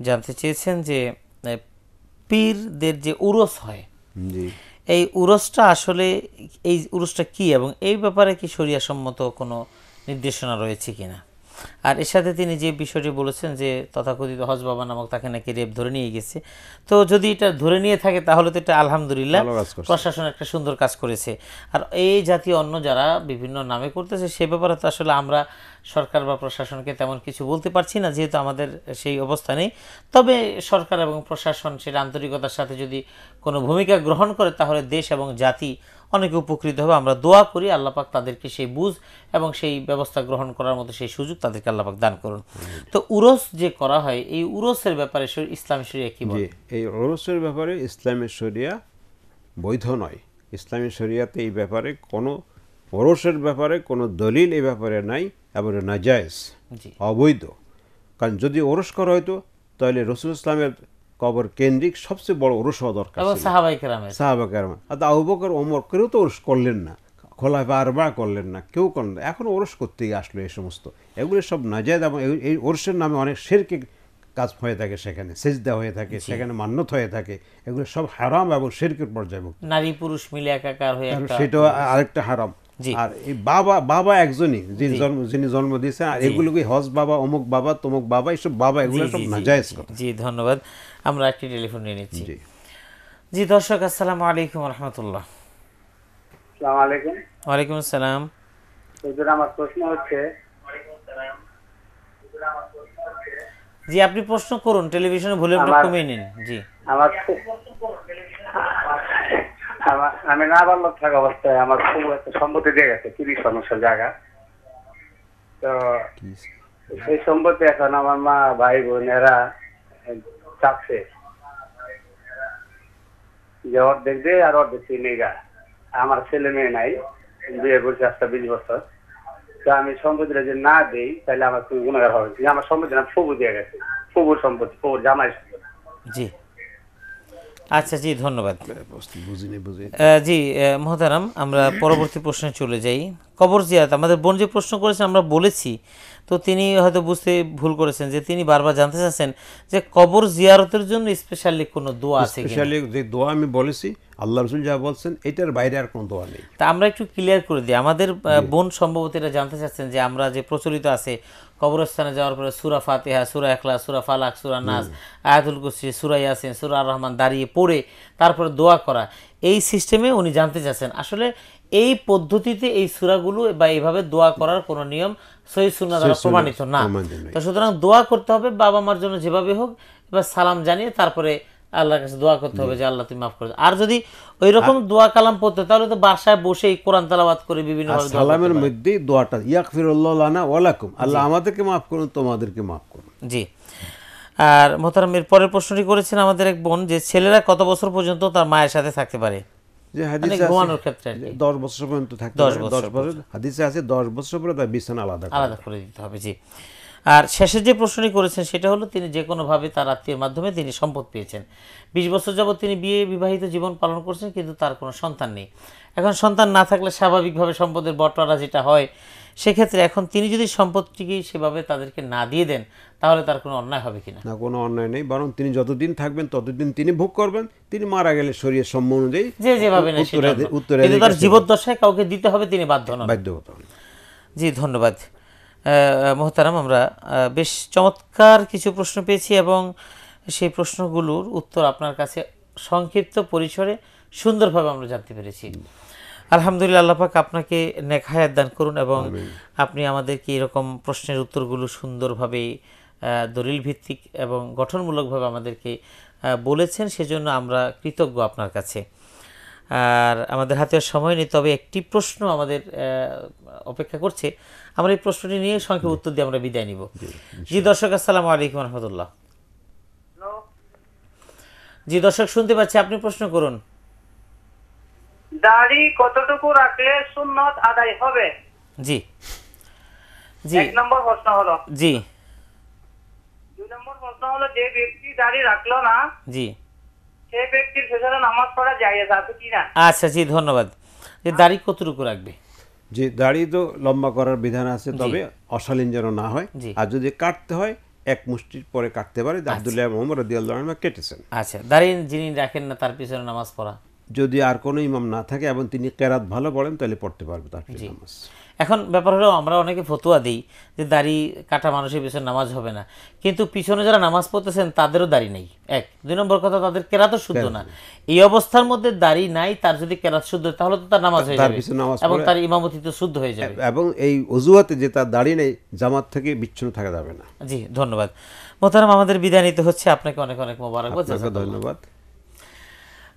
জানতে চেয়েছেন যে পীরদের যে উরস হয় এই উরসটা আসলে এই উরসটা কি এবং এই ব্যাপারে কি সরিয়াসম্মত কোনো নির্দেশনা রয়েছে কিনা আর এর সাথে তিনি যে বিষয়টি বলেছেন যে তথাকথিত হজ বাবা নামক তাকে নাকি রেপ ধরে নিয়ে গেছে তো যদি এটা ধরে নিয়ে থাকে তাহলে তো এটা আলহামদুলিল্লাহ প্রশাসন একটা সুন্দর কাজ করেছে আর এই জাতীয় অন্য যারা বিভিন্ন নামে করতেছে সে ব্যাপারে তো আসলে আমরা সরকার বা প্রশাসনকে তেমন কিছু বলতে পারছি না যেহেতু আমাদের সেই অবস্থা নেই তবে সরকার এবং প্রশাসন সেটা আন্তরিকতার সাথে যদি কোনো ভূমিকা গ্রহণ করে তাহলে দেশ এবং জাতি অনেকে উপকৃত হবে আমরা দোয়া করি আল্লাপাক তাদেরকে সেই বুঝ এবং সেই ব্যবস্থা গ্রহণ করার মতো সেই সুযোগ তাদেরকে আল্লাপাক দান করুন তো উরস যে করা হয় এই উরসের ব্যাপারে ইসলাম শরিয়া কি বলে এই উরসের ব্যাপারে ইসলামের শরিয়া বৈধ নয় ইসলামী শরিয়াতে এই ব্যাপারে কোনো ওরসের ব্যাপারে কোনো দলিল এই ব্যাপারে নাই এবং নাজায়জ অবৈধ কারণ যদি ওরস করা হয়তো তাহলে রসুল ইসলামের কবর কেন্দ্রিক সবচেয়ে বড় ওরস হওয়া দরকার সাহাবাইকেরাম আর আবু বকর ওমর কেউ তো ওরস করলেন না খোলা বারবার করলেন না কেউ করলেন না এখন ওরস করতেই আসলো এই সমস্ত এগুলো সব নাজায়দ এবং এই ওরসের নামে অনেক শেরকে কাজ হয়ে থাকে সেখানে সেজদা হয়ে থাকে সেখানে মান্যত হয়ে থাকে এগুলো সব হারাম এবং শেরকের পর্যায়ভুক্ত নারী পুরুষ মিলে একাকার হয়ে সেটাও আরেকটা হারাম আর এই বাবা বাবা একজনই যিনি জন্ম যিনি জন্ম দিয়েছেন আর এগুলোকে হজ বাবা অমুক বাবা তমুক বাবা এইসব বাবা এগুলো সব নাজায়জ জি ধন্যবাদ আমরা একটি টেলিফোন নিয়ে নিচ্ছি জি দর্শক আসসালামু আলাইকুম রহমতুল্লাহ আসসালামু আলাইকুম আসসালাম আমার প্রশ্ন হচ্ছে জি আপনি প্রশ্ন করুন টেলিভিশনে ভলিউমটা কমিয়ে নিন জি আমার আমি না বাল্য থাকা অবস্থায় আমার খুব একটা সম্পত্তি দিয়ে গেছে তিরিশ শতাংশ জায়গা তো সেই সম্পত্তি এখন আমার মা ভাই বোনেরা चापसे যে অর্ধেক দেয় আর অর্ধেক আমার ছেলে মেয়ে নাই বিয়ে আজটা বিশ বছর তো আমি সম্পত্তিটা যদি না তাহলে আমার গুণাগার হবে যে আমার সম্পত্তি না ফবু দিয়ে গেছে সম্পত্তি জামাই জি আচ্ছা জি ধন্যবাদ জি মহতারাম আমরা পরবর্তী প্রশ্নে চলে যাই কবর জিয়াত আমাদের বোন যে প্রশ্ন করেছে আমরা বলেছি তো তিনি হয়তো বুঝতে ভুল করেছেন যে তিনি বারবার জানতে চাচ্ছেন যে কবর জিয়ারতের জন্য স্পেশালি কোনো দোয়া আছে স্পেশালি যে দোয়া আমি বলেছি আল্লাহ রসুল যা বলছেন এটার বাইরে আর কোনো দোয়া নেই তা আমরা একটু ক্লিয়ার করে দিই আমাদের বোন সম্ভবত এটা জানতে চাচ্ছেন যে আমরা যে প্রচলিত আছে কবরস্থানে যাওয়ার পরে সুরা ফাতেহা সুরা একলা সুরা ফালাক সুরা নাজ আয়াতুল কুসি সুরা ইয়াসিন সুরা রহমান দাঁড়িয়ে পড়ে তারপরে দোয়া করা এই সিস্টেমে উনি জানতে চাচ্ছেন আসলে এই পদ্ধতিতে এই সুরাগুলো বা এইভাবে দোয়া করার কোনো নিয়ম সহি প্রমাণিত না তো সুতরাং দোয়া করতে হবে বাবা মার জন্য যেভাবে হোক এবার সালাম জানিয়ে তারপরে আল্লাহর কাছে দোয়া করতে হবে যে আল্লাহ তুমি মাফ করে আর যদি ওই রকম দোয়া কালাম পড়তে তাহলে তো বাসায় বসেই কোরআন তালাবাদ করে বিভিন্ন সালামের মধ্যে দোয়াটা ইয়াক লানা ওয়ালাকুম আল্লাহ আমাদেরকে মাফ করুন তোমাদেরকে মাফ করুন জি আর মোহতারাম এর পরের প্রশ্নটি করেছেন আমাদের এক বোন যে ছেলেরা কত বছর পর্যন্ত তার মায়ের সাথে থাকতে পারে আর শেষে যে প্রশ্নটি করেছেন সেটা হলো তিনি যে কোনোভাবে তার আত্মীয়ের মাধ্যমে তিনি সম্পদ পেয়েছেন বিশ বছর যাবৎ তিনি বিয়ে বিবাহিত জীবন পালন করছেন কিন্তু তার কোনো সন্তান নেই এখন সন্তান না থাকলে স্বাভাবিকভাবে সম্পদের বটারা যেটা হয় সেক্ষেত্রে এখন তিনি যদি সম্পত্তিকে সেভাবে তাদেরকে না দিয়ে দেন তাহলে তার কোনো অন্যায় হবে কিনা না কোনো অন্যায় নেই বরং তিনি যতদিন থাকবেন ততদিন তিনি ভোগ করবেন তিনি মারা গেলে শরীর সম্ম অনুযায়ী যে যেভাবে উত্তরে তার জীবদ্দশায় কাউকে দিতে হবে তিনি বাধ্য নন বাধ্য জি ধন্যবাদ মোহতারাম আমরা বেশ চমৎকার কিছু প্রশ্ন পেয়েছি এবং সেই প্রশ্নগুলোর উত্তর আপনার কাছে সংক্ষিপ্ত পরিসরে সুন্দরভাবে আমরা জানতে পেরেছি আলহামদুলিল্লাহ আল্লাপাক আপনাকে নেখায়াত দান করুন এবং আপনি আমাদেরকে এরকম প্রশ্নের উত্তরগুলো সুন্দরভাবে দলিল ভিত্তিক এবং গঠনমূলকভাবে আমাদেরকে বলেছেন সেজন্য আমরা কৃতজ্ঞ আপনার কাছে আর আমাদের হাতে সময় নেই তবে একটি প্রশ্ন আমাদের অপেক্ষা করছে আমরা এই প্রশ্নটি নিয়ে সংক্ষেপ উত্তর দিয়ে আমরা বিদায় নিব জি দর্শক আসসালামু আলাইকুম রহমতুল্লাহ জি দর্শক শুনতে পাচ্ছি আপনি প্রশ্ন করুন দাড়ি কতটুকু রাখলে সুন্নত আদায় হবে জি জি এক নম্বর প্রশ্ন হলো জি দুই নম্বর প্রশ্ন হলো যে ব্যক্তি দাড়ি রাখলো না জি সে ব্যক্তির সেখানে নামাজ পড়া জায়েজ আছে কি না আচ্ছা জি ধন্যবাদ যে দাড়ি কতটুকু রাখবে জি দাড়ি তো লম্বা করার বিধান আছে তবে অশালীন যেন না হয় আর যদি কাটতে হয় এক মুষ্টির পরে কাটতে পারে আচ্ছা। আব্দুল্লাহ মোহাম্মদ রাদিয়াল্লাহু আনহু কেটেছেন আচ্ছা দাড়ি যিনি রাখেন না তার পিছনে নামাজ পড়া যদি আর কোনো ইমাম না থাকে এবং তিনি কেরাত ভালো বলেন তাহলে পড়তে পারবে তার এখন ব্যাপার হলো আমরা অনেকে ফতুয়া দিই যে দাড়ি কাটা মানুষের পিছনে নামাজ হবে না কিন্তু পিছনে যারা নামাজ পড়তেছেন তাদেরও দাড়ি নেই এক দুই নম্বর কথা তাদের কেরাত শুদ্ধ না এই অবস্থার মধ্যে দাড়ি নাই তার যদি কেরাত শুদ্ধ তাহলে তো তার নামাজ হয়ে যাবে এবং তার ইমামতি তো শুদ্ধ হয়ে যাবে এবং এই অজুহাতে যে তার দাড়ি নেই জামাত থেকে বিচ্ছিন্ন থাকা যাবে না জি ধন্যবাদ মোতারাম আমাদের বিদায় নিতে হচ্ছে আপনাকে অনেক অনেক মোবারক ধন্যবাদ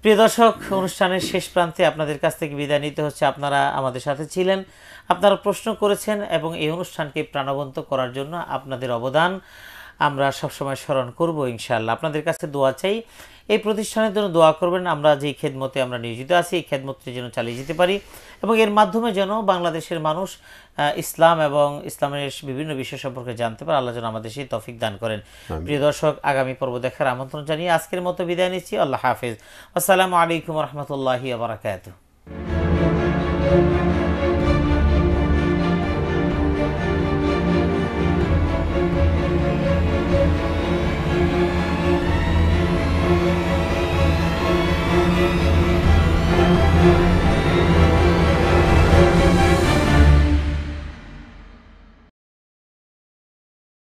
প্রিয় দর্শক অনুষ্ঠানের শেষ প্রান্তে আপনাদের কাছ থেকে বিদায় নিতে হচ্ছে আপনারা আমাদের সাথে ছিলেন আপনারা প্রশ্ন করেছেন এবং এই অনুষ্ঠানকে প্রাণবন্ত করার জন্য আপনাদের অবদান আমরা সবসময় স্মরণ করব ইনশাল্লাহ আপনাদের কাছে দোয়া চাই এই প্রতিষ্ঠানের জন্য দোয়া করবেন আমরা যে খেদমতে আমরা নিয়োজিত আছি এই খেদমতটি যেন চালিয়ে যেতে পারি এবং এর মাধ্যমে যেন বাংলাদেশের মানুষ ইসলাম এবং ইসলামের বিভিন্ন বিষয় সম্পর্কে জানতে পারে আল্লাহ যেন আমাদের সেই তফিক দান করেন প্রিয় দর্শক আগামী পর্ব দেখার আমন্ত্রণ জানিয়ে আজকের মতো বিদায় নিচ্ছি আল্লাহ হাফিজ আসসালামু আলাইকুম রহমতুল্লাহি আবরাকাত